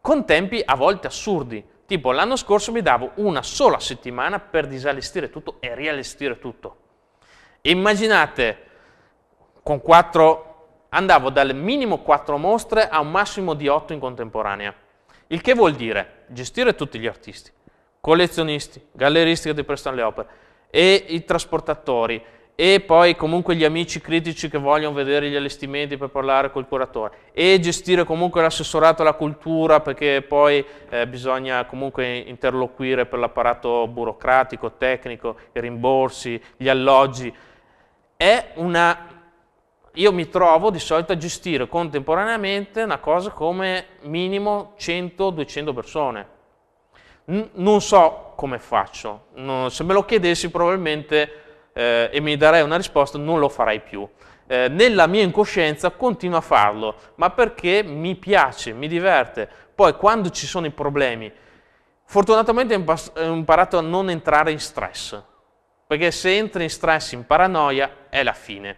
A: Con tempi a volte assurdi, tipo l'anno scorso mi davo una sola settimana per disallestire tutto e riallestire tutto. E immaginate, con quattro, andavo dal minimo quattro mostre a un massimo di otto in contemporanea. Il che vuol dire gestire tutti gli artisti, collezionisti, galleristi che ti prestano le opere e i trasportatori, e poi comunque gli amici critici che vogliono vedere gli allestimenti per parlare col curatore e gestire comunque l'assessorato alla cultura perché poi eh, bisogna comunque interloquire per l'apparato burocratico, tecnico, i rimborsi, gli alloggi. È una... Io mi trovo di solito a gestire contemporaneamente una cosa come minimo 100-200 persone. N non so come faccio, no, se me lo chiedessi probabilmente eh, e mi darei una risposta, non lo farai più. Eh, nella mia incoscienza continuo a farlo, ma perché mi piace, mi diverte. Poi quando ci sono i problemi, fortunatamente ho imparato a non entrare in stress, perché se entri in stress, in paranoia, è la fine.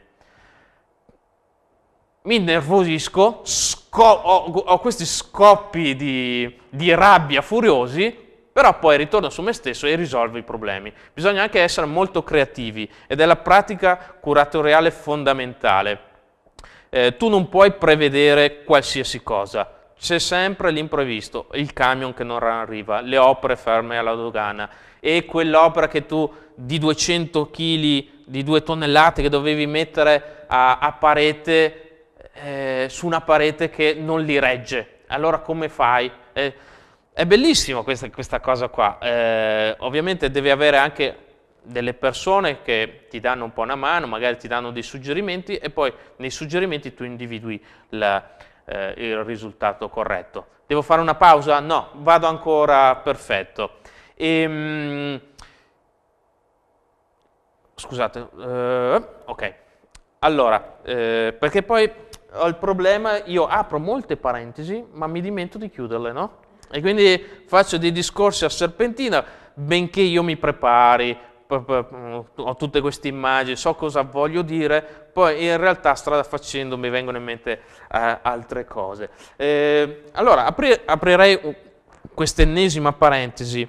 A: Mi innervosisco, ho, ho, questi scoppi di, di rabbia furiosi, però poi ritorno su me stesso e risolvo i problemi. Bisogna anche essere molto creativi ed è la pratica curatoriale fondamentale. Eh, tu non puoi prevedere qualsiasi cosa, c'è sempre l'imprevisto, il camion che non arriva, le opere ferme alla dogana e quell'opera che tu di 200 kg, di 2 tonnellate che dovevi mettere a, a parete, eh, su una parete che non li regge. Allora come fai? Eh, è bellissimo questa, questa cosa qua, eh, ovviamente devi avere anche delle persone che ti danno un po' una mano, magari ti danno dei suggerimenti e poi nei suggerimenti tu individui la, eh, il risultato corretto. Devo fare una pausa? No, vado ancora perfetto. Ehm, scusate, eh, ok. Allora, eh, perché poi ho il problema, io apro molte parentesi ma mi dimentico di chiuderle, no? E quindi faccio dei discorsi a serpentina, benché io mi prepari, mm, ho tutte queste immagini, so cosa voglio dire, poi in realtà strada facendo mi vengono in mente eh, altre cose. Eh, allora, apri aprirei quest'ennesima parentesi.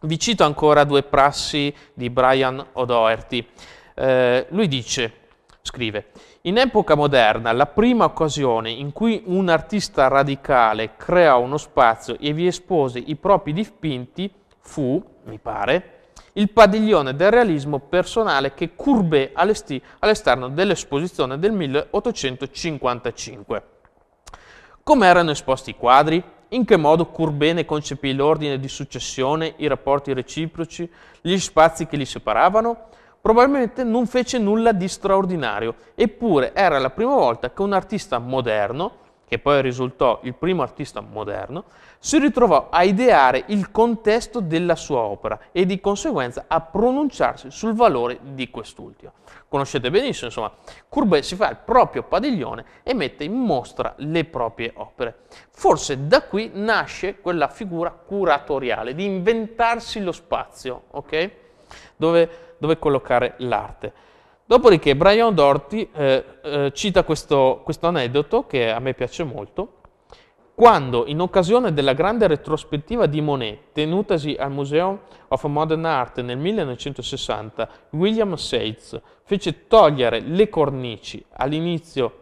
A: Vi cito ancora due prassi di Brian O'Doherty. Eh, lui dice, scrive, in epoca moderna, la prima occasione in cui un artista radicale creò uno spazio e vi espose i propri dipinti fu, mi pare, il padiglione del realismo personale che Courbet allestì all'esterno dell'esposizione del 1855. Come erano esposti i quadri? In che modo Courbet ne concepì l'ordine di successione, i rapporti reciproci, gli spazi che li separavano? probabilmente non fece nulla di straordinario, eppure era la prima volta che un artista moderno, che poi risultò il primo artista moderno, si ritrovò a ideare il contesto della sua opera e di conseguenza a pronunciarsi sul valore di quest'ultima. Conoscete benissimo, insomma, Courbet si fa il proprio padiglione e mette in mostra le proprie opere. Forse da qui nasce quella figura curatoriale, di inventarsi lo spazio, ok? Dove dove collocare l'arte. Dopodiché Brian Dorty eh, eh, cita questo, questo aneddoto che a me piace molto, quando in occasione della grande retrospettiva di Monet tenutasi al Museum of Modern Art nel 1960, William Seitz fece togliere le cornici all'inizio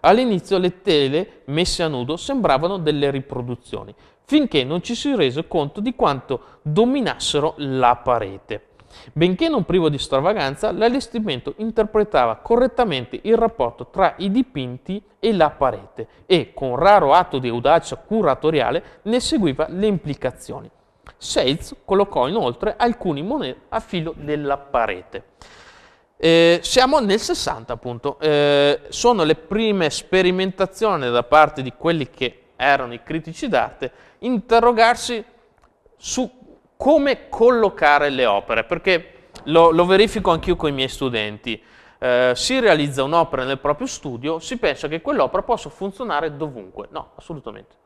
A: all'inizio le tele messe a nudo sembravano delle riproduzioni finché non ci si rese conto di quanto dominassero la parete. Benché non privo di stravaganza, l'allestimento interpretava correttamente il rapporto tra i dipinti e la parete e, con raro atto di audacia curatoriale, ne seguiva le implicazioni. Seitz collocò inoltre alcuni monet a filo della parete. Eh, siamo nel 60 appunto, eh, sono le prime sperimentazioni da parte di quelli che erano i critici d'arte interrogarsi su come collocare le opere, perché lo, lo verifico anch'io con i miei studenti. Eh, si realizza un'opera nel proprio studio, si pensa che quell'opera possa funzionare dovunque. No, assolutamente.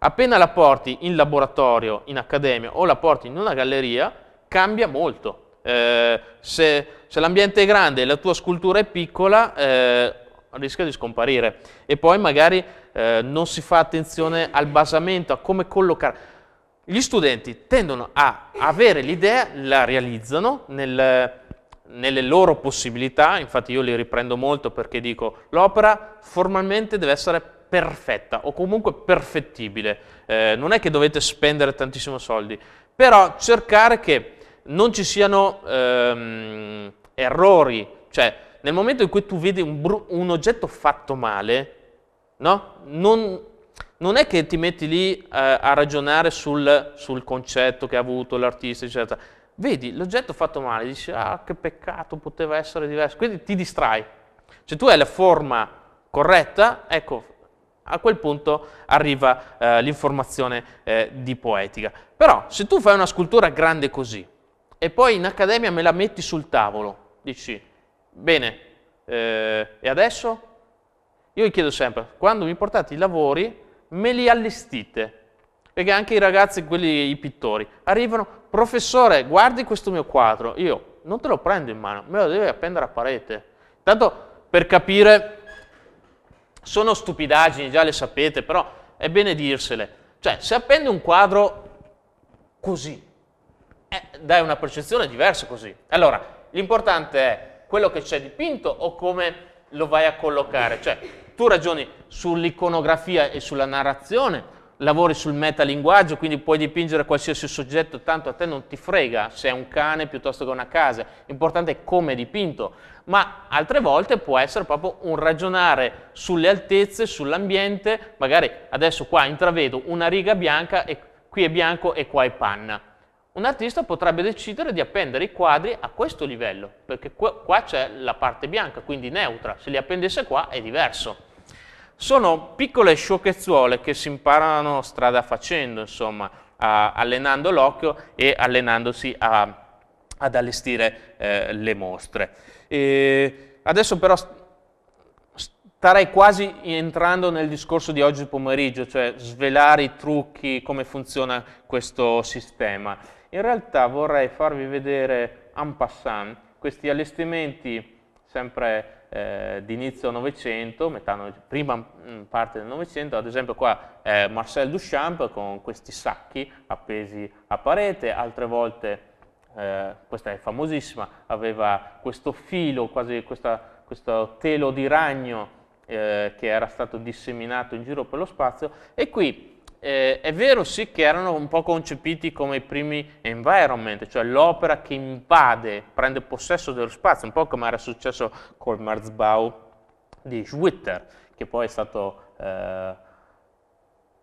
A: Appena la porti in laboratorio, in accademia o la porti in una galleria, cambia molto. Eh, se, se l'ambiente è grande e la tua scultura è piccola, eh, rischia di scomparire. E poi magari eh, non si fa attenzione al basamento, a come collocare. Gli studenti tendono a avere l'idea, la realizzano nel, nelle loro possibilità, infatti io li riprendo molto perché dico l'opera formalmente deve essere perfetta o comunque perfettibile, eh, non è che dovete spendere tantissimo soldi, però cercare che non ci siano ehm, errori, cioè nel momento in cui tu vedi un, un oggetto fatto male, no? non, non, è che ti metti lì eh, a ragionare sul, sul, concetto che ha avuto l'artista, eccetera. Vedi l'oggetto fatto male, dici, ah, che peccato, poteva essere diverso. Quindi ti distrai. Se cioè, tu hai la forma corretta, ecco, a quel punto arriva eh, l'informazione eh, di poetica. Però se tu fai una scultura grande così e poi in accademia me la metti sul tavolo, dici Bene, eh, e adesso? Io vi chiedo sempre, quando mi portate i lavori, me li allestite. Perché anche i ragazzi, quelli, i pittori, arrivano, professore, guardi questo mio quadro. Io non te lo prendo in mano, me lo devi appendere a parete. Tanto per capire, sono stupidaggini, già le sapete, però è bene dirsele. Cioè, se appendi un quadro così, eh, dai una percezione diversa così. Allora, l'importante è quello che c'è dipinto o come lo vai a collocare. Cioè, tu ragioni sull'iconografia e sulla narrazione, lavori sul metalinguaggio, quindi puoi dipingere qualsiasi soggetto, tanto a te non ti frega se è un cane piuttosto che una casa, l'importante è come è dipinto, ma altre volte può essere proprio un ragionare sulle altezze, sull'ambiente, magari adesso qua intravedo una riga bianca e qui è bianco e qua è panna un artista potrebbe decidere di appendere i quadri a questo livello, perché qua c'è la parte bianca, quindi neutra, se li appendesse qua è diverso. Sono piccole sciocchezzuole che si imparano strada facendo, insomma, a, allenando l'occhio e allenandosi a, ad allestire eh, le mostre. E adesso però starei quasi entrando nel discorso di oggi pomeriggio, cioè svelare i trucchi, come funziona questo sistema in realtà vorrei farvi vedere en passant questi allestimenti sempre eh, di inizio Novecento, prima mm, parte del Novecento, ad esempio qua eh, Marcel Duchamp con questi sacchi appesi a parete, altre volte, eh, questa è famosissima, aveva questo filo, quasi questa, questo telo di ragno eh, che era stato disseminato in giro per lo spazio e qui eh, è vero sì che erano un po' concepiti come i primi environment, cioè l'opera che invade, prende possesso dello spazio, un po' come era successo col Marzbau di Schwitter, che poi è stato... Eh,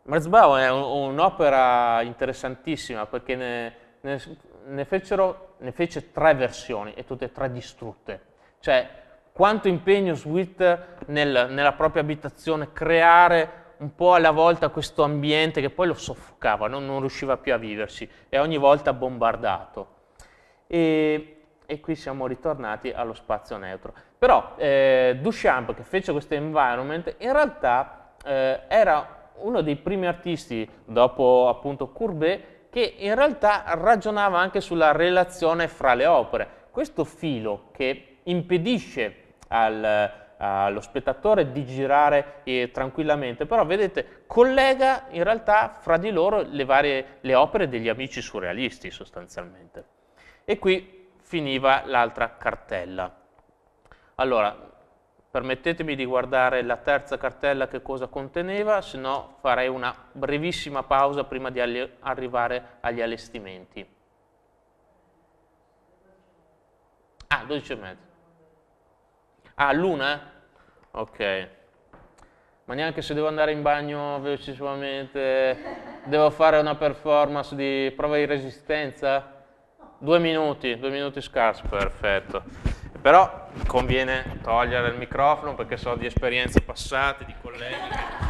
A: Marzbau è un'opera interessantissima perché ne, ne, ne, fecero, ne, fece tre versioni e tutte e tre distrutte. Cioè, quanto impegno Switter nel, nella propria abitazione creare un po' alla volta questo ambiente che poi lo soffocava, no? non riusciva più a viversi, e ogni volta bombardato. E, e qui siamo ritornati allo spazio neutro. Però eh, Duchamp, che fece questo environment, in realtà eh, era uno dei primi artisti, dopo appunto Courbet, che in realtà ragionava anche sulla relazione fra le opere. Questo filo che impedisce al uh, lo spettatore di girare eh, tranquillamente, però vedete collega in realtà fra di loro le, varie, le opere degli amici surrealisti sostanzialmente. E qui finiva l'altra cartella. Allora, permettetemi di guardare la terza cartella che cosa conteneva, se no farei una brevissima pausa prima di arrivare agli allestimenti. Ah, 12 e mezzo. Ah, l'una? Ok. Ma neanche se devo andare in bagno velocissimamente, devo fare una performance di prova di resistenza? Due minuti, due minuti scarsi, perfetto. Però conviene togliere il microfono perché so di esperienze passate, di colleghi.